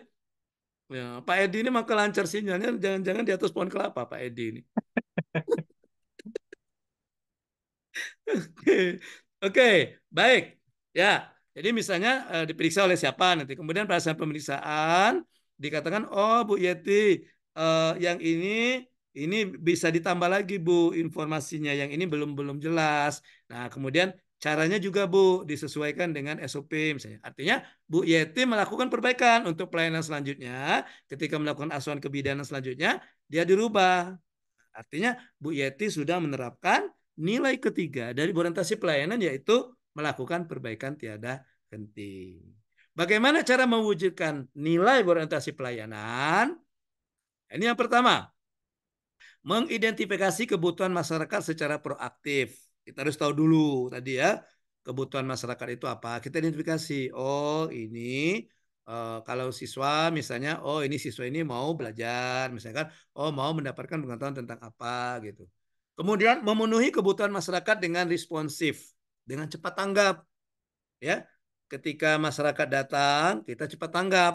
ya Pak Edi ini maka lancar sinyalnya, jangan-jangan di atas pohon kelapa, Pak Edi ini. (laughs) (laughs) Oke, baik. Ya, jadi misalnya uh, diperiksa oleh siapa nanti. Kemudian pada saat pemeriksaan dikatakan, oh Bu Yeti, uh, yang ini ini bisa ditambah lagi Bu informasinya. Yang ini belum belum jelas. Nah, kemudian caranya juga Bu disesuaikan dengan SOP misalnya. Artinya Bu Yeti melakukan perbaikan untuk pelayanan selanjutnya. Ketika melakukan asuhan kebidanan selanjutnya, dia dirubah. Artinya Bu Yeti sudah menerapkan nilai ketiga dari orientasi pelayanan yaitu melakukan perbaikan tiada henti. Bagaimana cara mewujudkan nilai orientasi pelayanan? Ini yang pertama. Mengidentifikasi kebutuhan masyarakat secara proaktif. Kita harus tahu dulu tadi ya, kebutuhan masyarakat itu apa. Kita identifikasi, oh ini eh, kalau siswa misalnya oh ini siswa ini mau belajar misalkan oh mau mendapatkan pengetahuan tentang apa gitu Kemudian memenuhi kebutuhan masyarakat dengan responsif, dengan cepat tanggap. Ya, ketika masyarakat datang, kita cepat tanggap.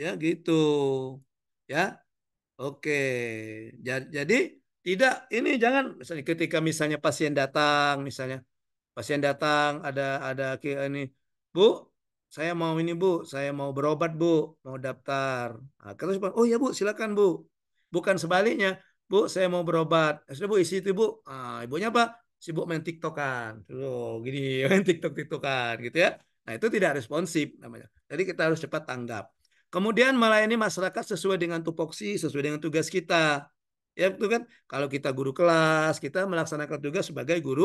Ya, gitu. Ya. Oke. Jadi tidak ini jangan misalnya ketika misalnya pasien datang misalnya pasien datang ada ada ini Bu, saya mau ini Bu, saya mau berobat Bu, mau daftar. Nah, terus oh ya Bu, silakan Bu. Bukan sebaliknya, Bu, saya mau berobat. Ya sudah bu, isi itu bu Ah, ibunya apa? Sibuk main tiktokan. Loh, gini, (laughs) main tiktok tiktokan gitu ya. Nah, itu tidak responsif namanya. Jadi kita harus cepat tanggap. Kemudian melayani masyarakat sesuai dengan tupoksi, sesuai dengan tugas kita. Ya, itu kan kalau kita guru kelas, kita melaksanakan tugas sebagai guru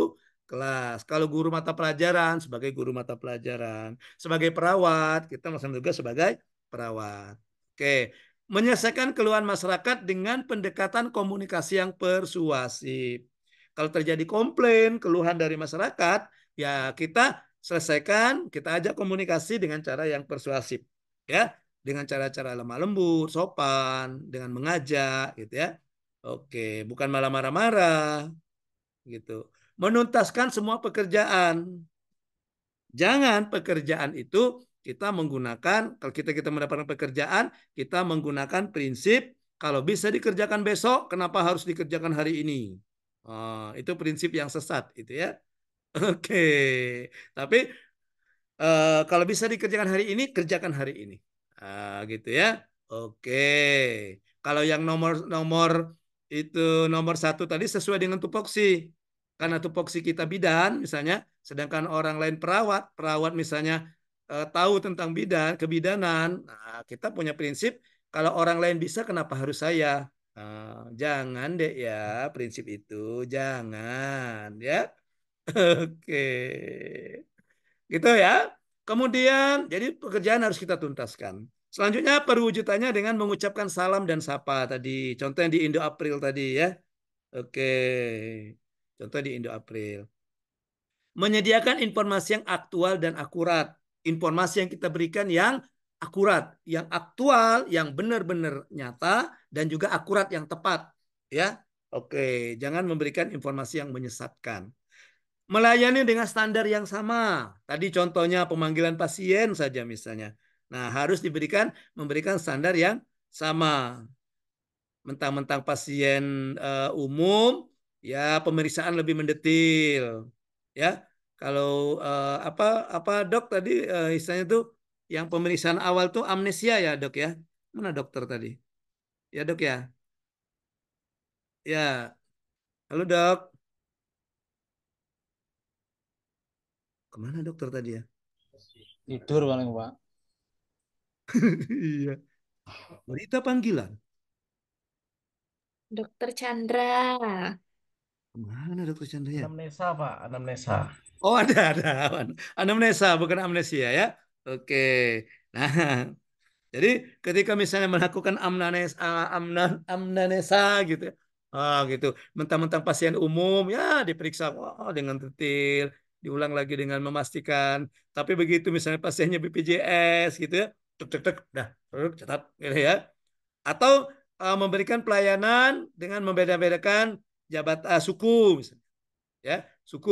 kelas. Kalau guru mata pelajaran sebagai guru mata pelajaran, sebagai perawat kita melaksanakan tugas sebagai perawat. Oke, menyelesaikan keluhan masyarakat dengan pendekatan komunikasi yang persuasif. Kalau terjadi komplain, keluhan dari masyarakat, ya kita selesaikan, kita ajak komunikasi dengan cara yang persuasif, ya, dengan cara-cara lemah lembut, sopan, dengan mengajak, gitu ya. Oke, bukan malah marah-marah, gitu. Menuntaskan semua pekerjaan. Jangan pekerjaan itu kita menggunakan kalau kita kita mendapatkan pekerjaan, kita menggunakan prinsip kalau bisa dikerjakan besok, kenapa harus dikerjakan hari ini? uh, itu prinsip yang sesat, itu ya. (laughs) Oke, okay. tapi uh, kalau bisa dikerjakan hari ini, kerjakan hari ini, uh, gitu ya. Oke, okay. kalau yang nomor nomor itu nomor satu tadi sesuai dengan tupoksi, karena tupoksi kita bidan misalnya, sedangkan orang lain perawat, perawat misalnya Eh, tahu tentang bidan kebidanan nah, kita punya prinsip kalau orang lain bisa kenapa harus saya uh, jangan deh ya prinsip itu jangan ya (laughs) oke gitu ya kemudian jadi pekerjaan harus kita tuntaskan selanjutnya perwujudannya dengan mengucapkan salam dan sapa tadi contohnya di Indo April tadi ya oke contoh di Indo April menyediakan informasi yang aktual dan akurat informasi yang kita berikan yang akurat, yang aktual, yang benar-benar nyata dan juga akurat yang tepat, ya. Oke, jangan memberikan informasi yang menyesatkan. Melayani dengan standar yang sama. Tadi contohnya pemanggilan pasien saja misalnya. Nah, harus diberikan memberikan standar yang sama. Mentang-mentang pasien uh, umum, ya pemeriksaan lebih mendetil, ya kalau uh, apa apa dok tadi uh, istilahnya tuh yang pemeriksaan awal tuh amnesia ya dok ya mana dokter tadi ya dok ya ya halo dok kemana dokter tadi ya tidur paling pak (laughs) iya berita panggilan dokter Chandra Mana dokter Chandra ya? Anamnesa Pak, anamnesa. Oh ada ada anamnesa bukan amnesia ya. Oke. Nah (laughs) jadi ketika misalnya melakukan amnanesa, amna, amnanesa gitu ya. Ah, gitu. Mentang-mentang pasien umum ya diperiksa oh, dengan detail, diulang lagi dengan memastikan. Tapi begitu misalnya pasiennya BPJS gitu ya, tek tek tuk. dah, catat gitu ya. Atau uh, memberikan pelayanan dengan membeda-bedakan jabat uh, suku misalnya. Ya, suku.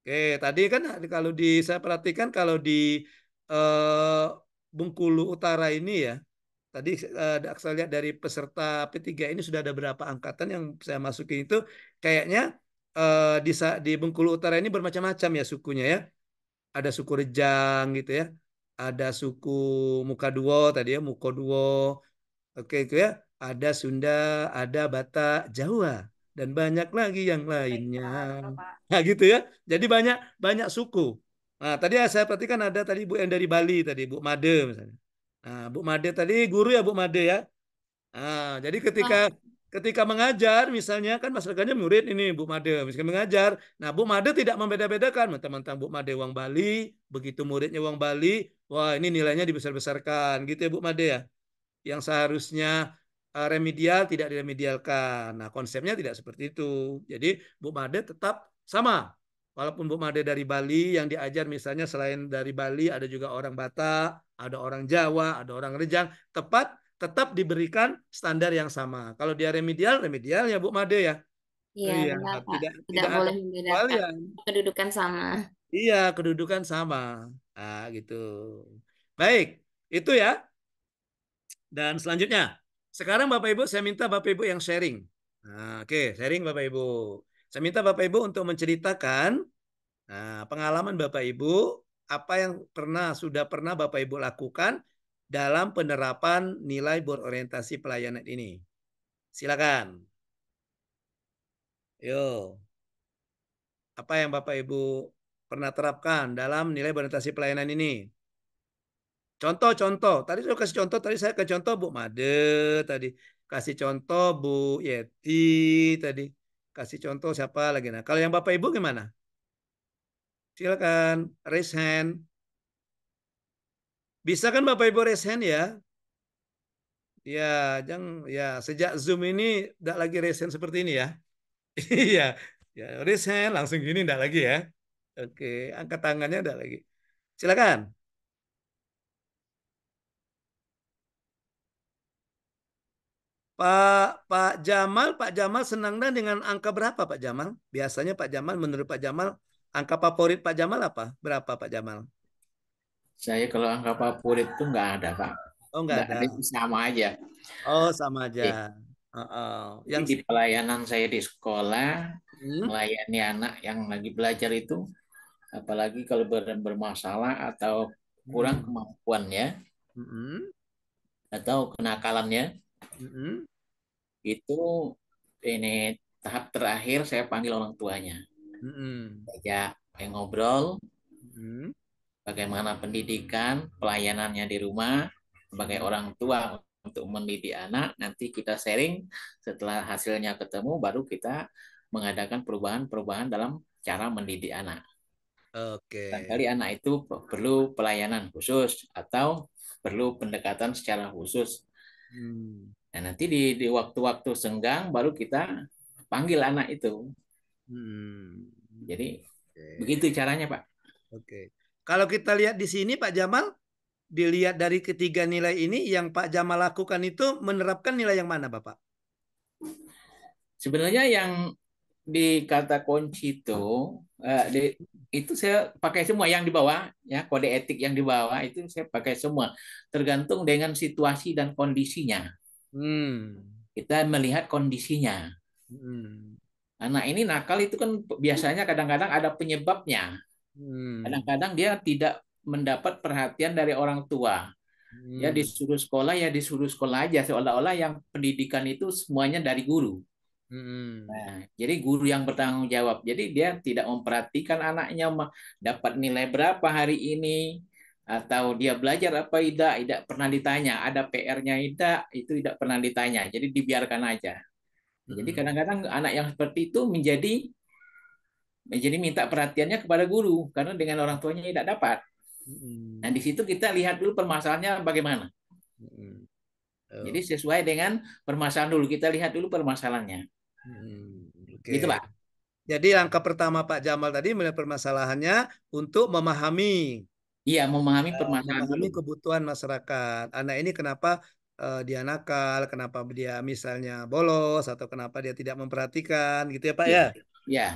Oke, tadi kan kalau di saya perhatikan kalau di eh, Bengkulu Utara ini ya, tadi eh, saya lihat dari peserta P3 ini sudah ada berapa angkatan yang saya masukin itu kayaknya eh, di di Bengkulu Utara ini bermacam-macam ya sukunya ya. Ada suku Rejang gitu ya. Ada suku Muka Duo tadi ya, Duo Oke itu ya. Ada Sunda, ada Batak, Jawa dan banyak lagi yang lainnya. Nah, gitu ya. Jadi banyak banyak suku. Nah, tadi saya perhatikan ada tadi Bu yang dari Bali tadi, Bu Made misalnya. Nah, Bu Made tadi guru ya Bu Made ya. Nah, jadi ketika ah. ketika mengajar misalnya kan masyarakatnya murid ini Bu Made misalnya mengajar. Nah, Bu Made tidak membeda-bedakan teman-teman Bu Made uang Bali, begitu muridnya uang Bali, wah ini nilainya dibesar-besarkan gitu ya Bu Made ya. Yang seharusnya Eh, remedial tidak diremedialkan. Nah, konsepnya tidak seperti itu. Jadi, Bu Made tetap sama. Walaupun Bu Made dari Bali yang diajar misalnya selain dari Bali ada juga orang Batak, ada orang Jawa, ada orang Rejang, tepat tetap diberikan standar yang sama. Kalau dia remedial, remedial ya Bu Made ya. Iya, iya Tidak, tidak, tidak boleh membedakan. Kedudukan sama. Iya, kedudukan sama. Ah, gitu. Baik, itu ya. Dan selanjutnya, sekarang Bapak Ibu saya minta Bapak Ibu yang sharing. Nah, Oke, okay, sharing Bapak Ibu. Saya minta Bapak Ibu untuk menceritakan nah, pengalaman Bapak Ibu, apa yang pernah sudah pernah Bapak Ibu lakukan dalam penerapan nilai berorientasi pelayanan ini. Silakan. Yo. Apa yang Bapak Ibu pernah terapkan dalam nilai berorientasi pelayanan ini? Contoh-contoh, tadi saya kasih contoh, tadi saya ke contoh Bu Made tadi, kasih contoh Bu Yeti tadi, kasih contoh siapa lagi nah. Kalau yang Bapak Ibu gimana? Silakan raise hand. Bisa kan Bapak Ibu raise hand ya? Ya, jang ya sejak Zoom ini tidak lagi raise hand seperti ini ya. (laughs) Iya. ya, raise hand langsung gini tidak lagi ya. Oke, angkat tangannya tidak lagi. Silakan. Pak Pak Jamal, Pak Jamal senang dan dengan angka berapa Pak Jamal? Biasanya Pak Jamal menurut Pak Jamal angka favorit Pak Jamal apa? Berapa Pak Jamal? Saya kalau angka favorit itu nggak ada Pak. Oh nggak ada. Itu Sama aja. Oh sama aja. uh Yang di pelayanan saya di sekolah hmm? melayani anak yang lagi belajar itu, apalagi kalau ber bermasalah atau kurang hmm. ya hmm. atau kenakalannya Mm-hmm. Itu ini tahap terakhir saya panggil orang tuanya. Mm-hmm. Saya ngobrol. Mm-hmm. Bagaimana pendidikan, pelayanannya di rumah, sebagai orang tua untuk mendidik anak. Nanti kita sharing setelah hasilnya ketemu, baru kita mengadakan perubahan-perubahan dalam cara mendidik anak. Oke. Okay. Kali anak itu perlu pelayanan khusus atau perlu pendekatan secara khusus Hmm. Nah, nanti di di waktu-waktu senggang baru kita panggil anak itu. Hmm. Jadi okay. begitu caranya, Pak. Oke. Okay. Kalau kita lihat di sini Pak Jamal, dilihat dari ketiga nilai ini yang Pak Jamal lakukan itu menerapkan nilai yang mana, Bapak? Sebenarnya yang di kata kunci itu eh, di itu saya pakai semua yang di bawah ya kode etik yang di bawah itu saya pakai semua tergantung dengan situasi dan kondisinya hmm. kita melihat kondisinya hmm. anak ini nakal itu kan biasanya kadang-kadang ada penyebabnya kadang hmm. kadang-kadang dia tidak mendapat perhatian dari orang tua ya, hmm. ya disuruh sekolah ya disuruh sekolah aja seolah-olah yang pendidikan itu semuanya dari guru Hmm. Nah, jadi guru yang bertanggung jawab. Jadi dia tidak memperhatikan anaknya dapat nilai berapa hari ini atau dia belajar apa tidak, tidak pernah ditanya. Ada PR-nya tidak, itu tidak pernah ditanya. Jadi dibiarkan aja. Jadi kadang-kadang anak yang seperti itu menjadi menjadi minta perhatiannya kepada guru karena dengan orang tuanya tidak dapat. Nah, di situ kita lihat dulu permasalahannya bagaimana. Jadi oh. sesuai dengan permasalahan dulu kita lihat dulu permasalahannya. Hmm, okay. Gitu, Pak. Jadi langkah pertama Pak Jamal tadi melihat permasalahannya untuk memahami. Iya, memahami eh, permasalahan. Memahami kebutuhan masyarakat. Anak ini kenapa uh, dia nakal, kenapa dia misalnya bolos atau kenapa dia tidak memperhatikan gitu ya Pak iya, ya? Iya.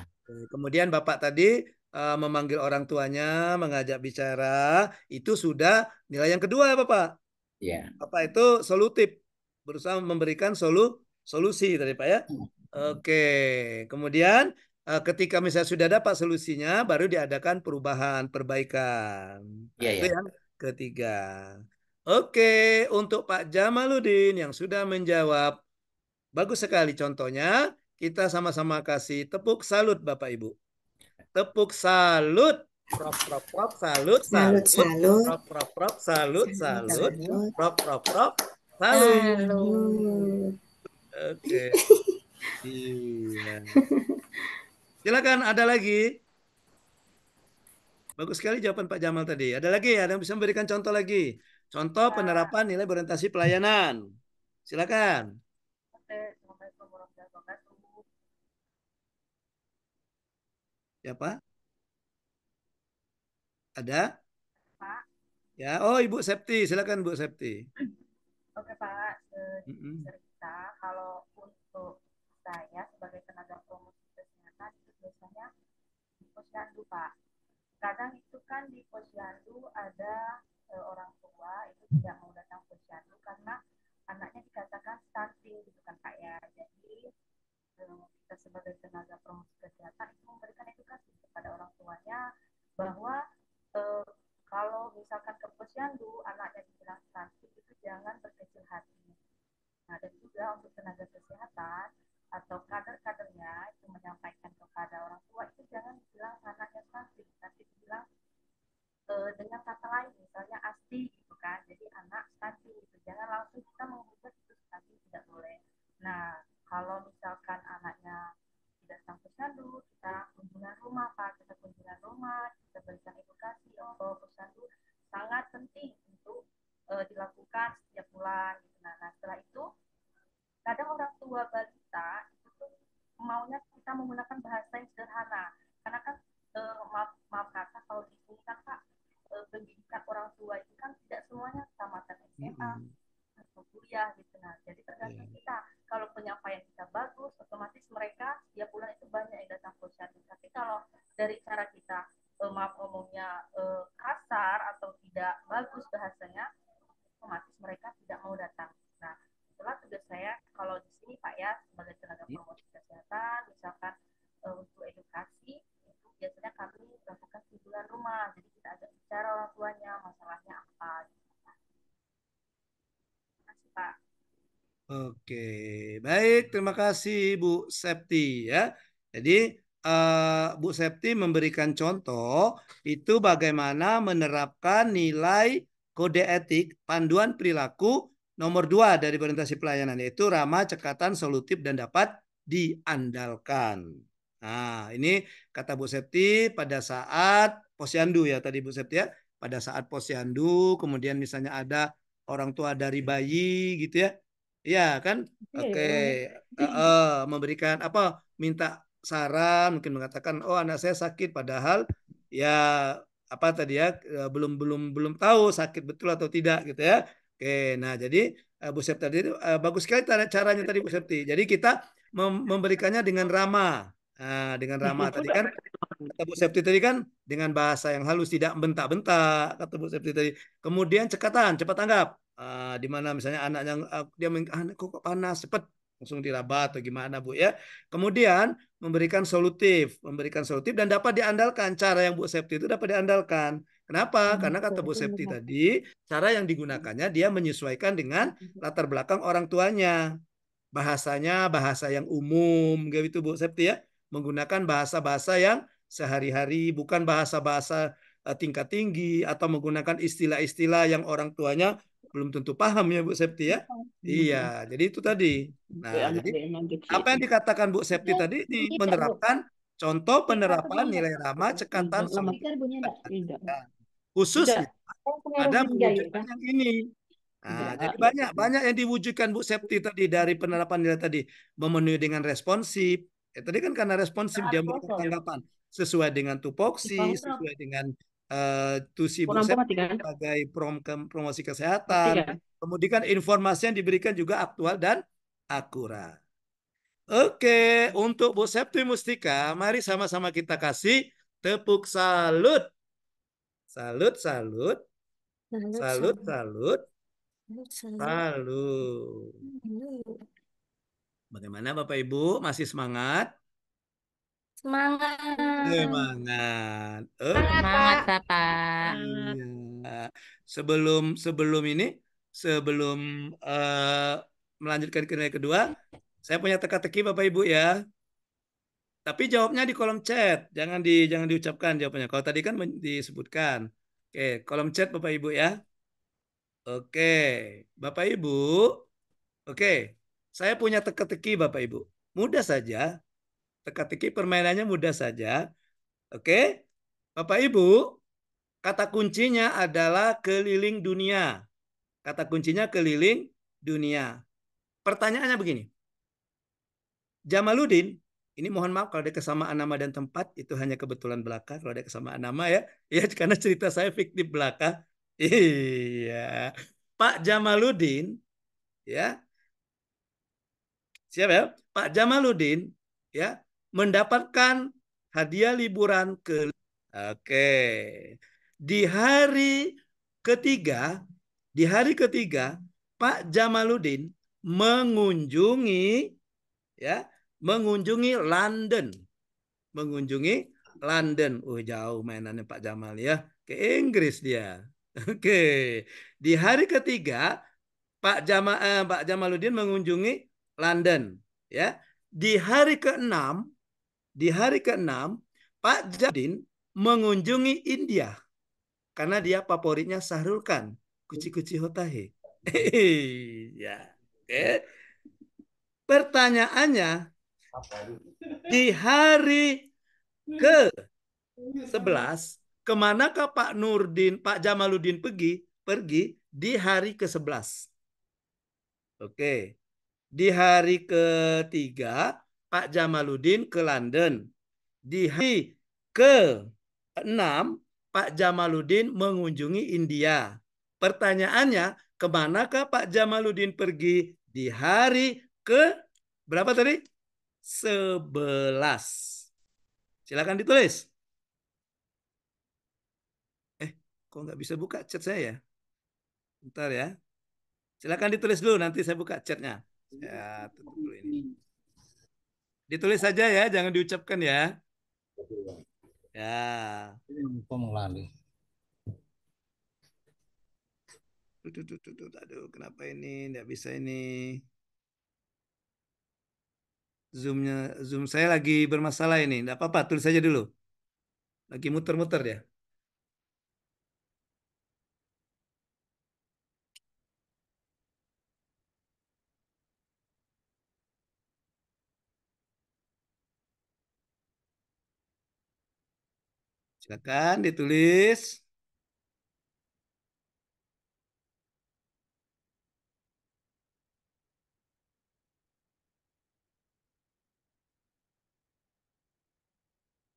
Kemudian Bapak tadi uh, memanggil orang tuanya, mengajak bicara, itu sudah nilai yang kedua ya Bapak? Iya. Bapak itu solutif, berusaha memberikan solu solusi tadi Pak ya? Hmm. Oke, kemudian eh, ketika misalnya sudah dapat solusinya, baru diadakan perubahan, perbaikan. Ya, Itu ya. yang ketiga. Oke, untuk Pak Jamaludin yang sudah menjawab, bagus sekali contohnya. Kita sama-sama kasih tepuk salut Bapak Ibu. Tepuk salut. Prop, prop, prop, salut, salut, salut, prop, prop, prop, salut, salut, prop, prop, prop, salut. salut. Oke. Okay. (laughs) Iya. Silakan ada lagi. Bagus sekali jawaban Pak Jamal tadi. Ada lagi, ada yang bisa memberikan contoh lagi. Contoh ya. penerapan nilai berorientasi pelayanan. Silakan. Siapa? Ya, ada? Pak. Ya, oh Ibu Septi, silakan Bu Septi. Oke Pak, cerita kalau saya sebagai tenaga promosi kesehatan itu biasanya di posyandu pak kadang itu kan di posyandu ada e, orang tua itu tidak mau datang posyandu karena anaknya dikatakan stunting gitu kan pak ya jadi e, kita sebagai tenaga promosi kesehatan itu memberikan edukasi kepada orang tuanya bahwa e, kalau misalkan ke posyandu anaknya dibilang stunting itu jangan berkecil hati Nah, dan juga untuk tenaga kesehatan, atau kader-kadernya itu menyampaikan kepada orang tua itu jangan bilang anaknya cantik tapi bilang e, eh, dengan kata lain misalnya asli gitu kan jadi anak stunting itu jangan langsung kita menghujat itu tapi tidak boleh nah kalau misalkan anaknya tidak sampai candu kita kunjungan rumah pak kita kunjungan rumah kita berikan edukasi oh bahwa pesandu sangat penting untuk e, dilakukan setiap bulan gitu sana terima kasih Bu Septi ya. Jadi uh, Bu Septi memberikan contoh itu bagaimana menerapkan nilai kode etik panduan perilaku nomor dua dari orientasi pelayanan yaitu ramah, cekatan, solutif dan dapat diandalkan. Nah, ini kata Bu Septi pada saat posyandu ya tadi Bu Septi ya. Pada saat posyandu, kemudian misalnya ada orang tua dari bayi gitu ya. Iya kan? Iya Oke. Okay. Uh, uh, memberikan apa? Minta saran, mungkin mengatakan, oh anak saya sakit, padahal ya apa tadi ya e, belum belum belum tahu sakit betul atau tidak gitu ya. Oke, nah jadi e, Bu Septi tadi uh, bagus sekali caranya tadi Bu Septi. Jadi kita mem memberikannya dengan ramah. Nah, dengan ramah tadi kan kata Bu Septi tadi kan dengan bahasa yang halus tidak bentak-bentak kata Bu Septi tadi. Kemudian cekatan, cepat tanggap uh, di mana misalnya anak yang uh, eh, dia anak ah, kok, kok panas cepat langsung dirabat atau gimana bu ya kemudian memberikan solutif memberikan solutif dan dapat diandalkan cara yang bu Septi itu dapat diandalkan Kenapa? Hmm, Karena kata Bu Septi tadi, cara yang digunakannya dia menyesuaikan dengan hmm, hmm. latar belakang orang tuanya. Bahasanya bahasa yang umum, gitu Bu Septi ya. Menggunakan bahasa-bahasa yang sehari-hari, bukan bahasa-bahasa eh, tingkat tinggi atau menggunakan istilah-istilah yang orang tuanya belum tentu paham ya Bu Septi ya. Oh, iya, jadi itu tadi. Nah, ya, jadi iya, apa yang dikatakan Bu Septi ya, tadi di menerapkan bu. contoh penerapan nilai ramah cekatan sama khusus ada mewujudkan yang ini. Nah, jadi banyak banyak yang diwujudkan Bu Septi tadi dari penerapan nilai tadi memenuhi dengan responsif. Ya, tadi kan karena responsif nah, dia melakukan tanggapan sesuai dengan tupoksi, sesuai dengan uh, Tusi Bu sebagai prom promosi oh, kesehatan. Tiga. Kemudian kan informasi yang diberikan juga aktual dan akurat. Oke, untuk Bu Septi Mustika, mari sama-sama kita kasih tepuk salut. Salut, salut. Salut. salut. salut. Bagaimana Bapak Ibu? Masih semangat? Semangat. Semangat. Semangat, Bapak. Iya. Sebelum sebelum ini, sebelum uh, melanjutkan ke kedua, saya punya teka-teki Bapak Ibu ya. Tapi jawabnya di kolom chat, jangan di jangan diucapkan jawabannya. Kalau tadi kan disebutkan. Oke, kolom chat Bapak Ibu ya. Oke, Bapak Ibu. Oke, saya punya teka-teki Bapak Ibu. Mudah saja, teka-teki permainannya mudah saja. Oke. Bapak Ibu, kata kuncinya adalah keliling dunia. Kata kuncinya keliling dunia. Pertanyaannya begini. Jamaluddin, ini mohon maaf kalau ada kesamaan nama dan tempat, itu hanya kebetulan belaka. Kalau ada kesamaan nama ya, ya (laughs) karena cerita saya fiktif belaka. Iya. Pak Jamaluddin, ya. Siapa ya? Pak Jamaluddin, ya mendapatkan hadiah liburan ke Oke. Di hari ketiga, di hari ketiga Pak Jamaluddin mengunjungi ya, mengunjungi London. Mengunjungi London. Oh, jauh mainannya Pak Jamal ya. Ke Inggris dia. Oke. Di hari ketiga Pak Jamal eh, Pak Jamaluddin mengunjungi London ya. Di hari keenam di hari ke-6 Pak Jadin mengunjungi India karena dia favoritnya Sahrul Khan, kuci-kuci hotahe. (laughs) ya. Eh. Pertanyaannya di hari ke 11 kemanakah Pak Nurdin, Pak Jamaluddin pergi? Pergi di hari ke 11. Oke. Di hari ketiga Pak Jamaluddin ke London. Di hari ke-6, Pak Jamaluddin mengunjungi India. Pertanyaannya, kemanakah Pak Jamaluddin pergi di hari ke berapa tadi? 11. Silakan ditulis. Eh, kok nggak bisa buka chat saya ya? Bentar ya. Silakan ditulis dulu nanti saya buka chatnya. Ya, tutup dulu ini. Ditulis saja ya, jangan diucapkan ya. Ya. Pemulaan. Tuh, tuh, tuh, Aduh, kenapa ini? Tidak bisa ini. Zoomnya, zoom saya lagi bermasalah ini. Tidak apa-apa, tulis saja dulu. Lagi muter-muter ya. Silakan ditulis.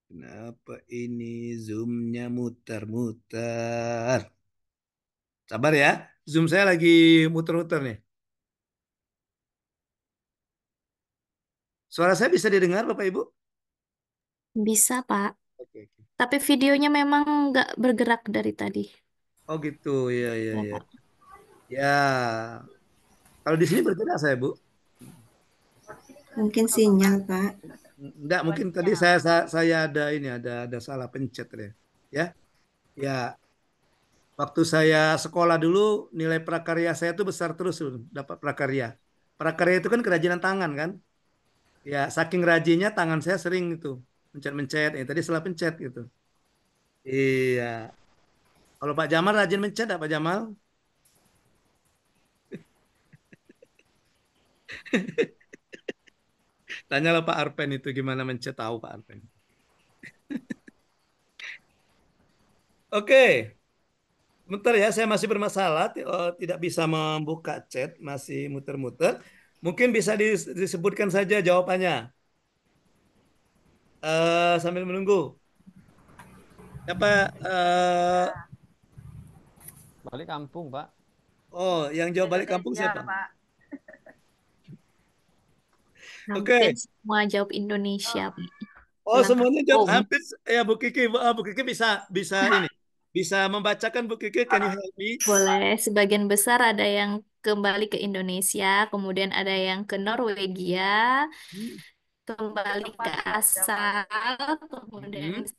Kenapa ini zoomnya muter-muter? Sabar ya, zoom saya lagi muter-muter nih. Suara saya bisa didengar Bapak Ibu? Bisa Pak. Tapi videonya memang nggak bergerak dari tadi. Oh gitu, iya, iya, ya ya ya. Ya, kalau di sini bergerak saya Bu. Mungkin sinyal Pak. Enggak, mungkin tadi saya, saya saya ada ini ada ada salah pencet ya. Ya. Ya. Waktu saya sekolah dulu nilai prakarya saya itu besar terus dapat prakarya. Prakarya itu kan kerajinan tangan kan? Ya, saking rajinnya tangan saya sering itu mencet-mencet. Ya, tadi salah pencet gitu. Iya. Kalau Pak Jamal rajin mencet, Pak Jamal? (laughs) Tanyalah Pak Arpen itu gimana mencet tahu Pak Arpen. (laughs) Oke. Bentar ya, saya masih bermasalah, oh, tidak bisa membuka chat, masih muter-muter. Mungkin bisa disebutkan saja jawabannya uh, sambil menunggu apa uh, eh? balik kampung pak oh yang jawab balik kampung iya, siapa (laughs) Oke. Okay. Semua jawab Indonesia. Oh, oh semuanya jawab oh. hampir ya Bu Kiki. Bu ah, Kiki bisa bisa iya. ini. Bisa membacakan Bu Kiki can you help me? Boleh. Sebagian besar ada yang kembali ke Indonesia, kemudian ada yang ke Norwegia. Hmm kembali ke asal kemudian hmm.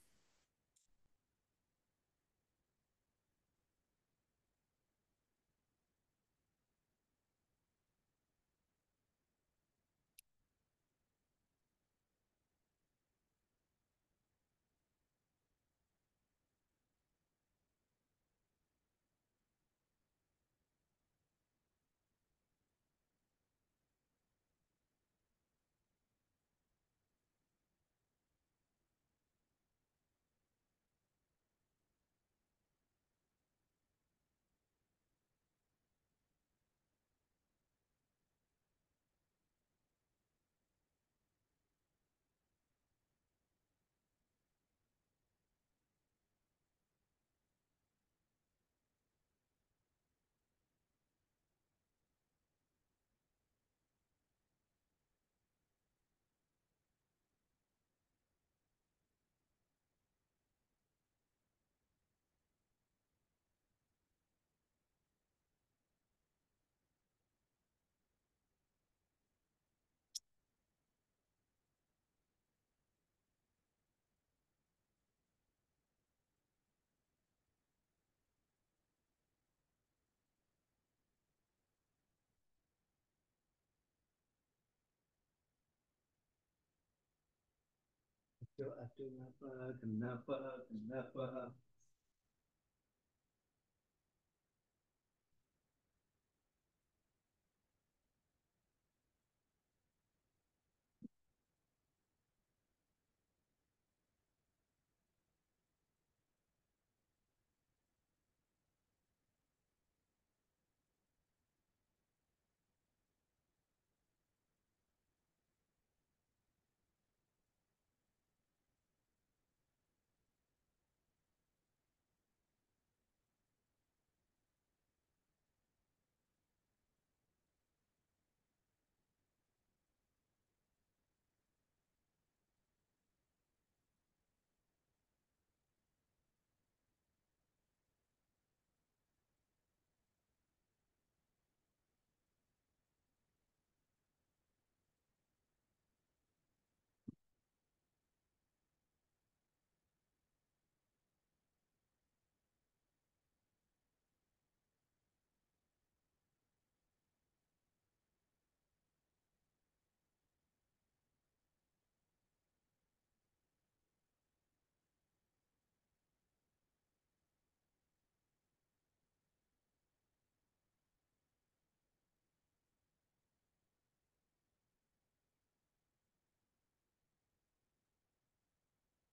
Kenapa, kenapa, kenapa?